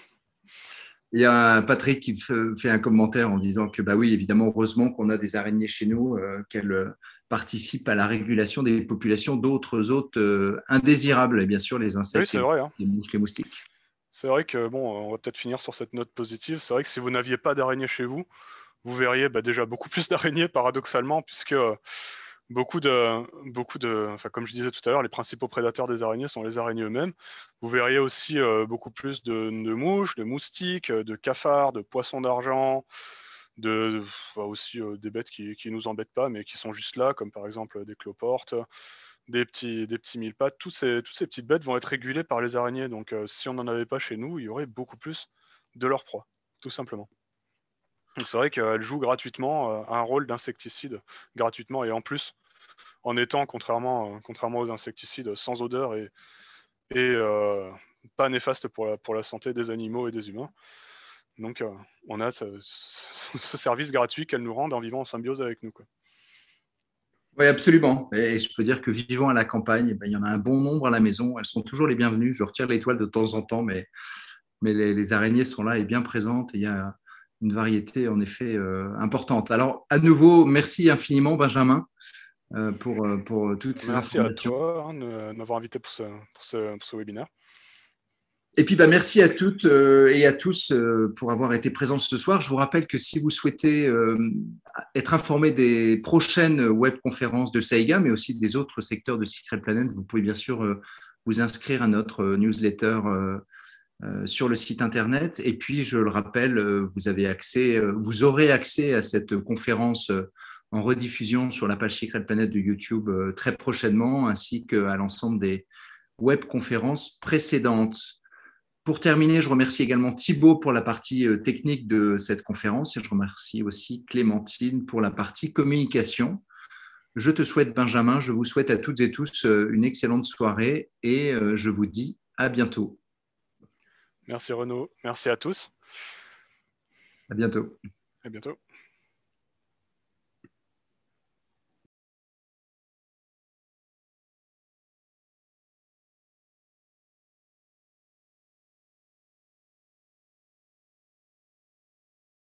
Il y a un Patrick qui fait un commentaire en disant que, bah oui, évidemment, heureusement qu'on a des araignées chez nous, euh, qu'elles euh, participent à la régulation des populations d'autres hôtes euh, indésirables, et bien sûr les insectes, hein. les moustiques. C'est vrai que, bon, on va peut-être finir sur cette note positive. C'est vrai que si vous n'aviez pas d'araignées chez vous, vous verriez bah, déjà beaucoup plus d'araignées, paradoxalement, puisque beaucoup de, beaucoup de, enfin, comme je disais tout à l'heure, les principaux prédateurs des araignées sont les araignées eux-mêmes. Vous verriez aussi euh, beaucoup plus de, mouches, de moustiques, euh, de cafards, de poissons d'argent, de, aussi euh, des bêtes qui, ne nous embêtent pas, mais qui sont juste là, comme par exemple des cloportes, des petits, des petits mille pattes. Toutes ces, toutes ces petites bêtes vont être régulées par les araignées. Donc, si on n'en avait pas chez nous, il y aurait beaucoup plus de leur proie, tout simplement. Donc c'est vrai qu'elle joue gratuitement euh, un rôle d'insecticide, gratuitement et en plus, en étant, contrairement, euh, contrairement aux insecticides, sans odeur et, et euh, pas néfaste pour la, pour la santé des animaux et des humains. Donc on a ce, service gratuit qu'elle nous rend en vivant en symbiose avec nous. Oui, absolument. Et je peux dire que vivant à la campagne, eh ben, il y en a un bon nombre à la maison. Elles sont toujours les bienvenues. Je retire l'étoile de temps en temps, mais, mais les, les, araignées sont là et bien présentes. Et il y a une variété en effet euh, importante. Alors, à nouveau, merci infiniment, Benjamin, euh, pour, euh, pour toutes ces informations. Merci à toi hein, de m'avoir invité pour ce, webinaire. Et puis, bah, merci à toutes et à tous pour avoir été présents ce soir. Je vous rappelle que si vous souhaitez être informé des prochaines webconférences de Saiga, mais aussi des autres secteurs de Secret Planet, vous pouvez bien sûr vous inscrire à notre newsletter euh, sur le site internet. Et puis, je le rappelle, euh, vous, avez accès, euh, vous aurez accès à cette conférence en rediffusion sur la page Secret Planète de YouTube très prochainement, ainsi qu'à l'ensemble des web conférences précédentes. Pour terminer, je remercie également Thibault pour la partie technique de cette conférence et je remercie aussi Clémentine pour la partie communication. Je te souhaite, Benjamin, je vous souhaite à toutes et tous une excellente soirée et je vous dis à bientôt. Merci Renaud, merci à tous. À bientôt. À bientôt.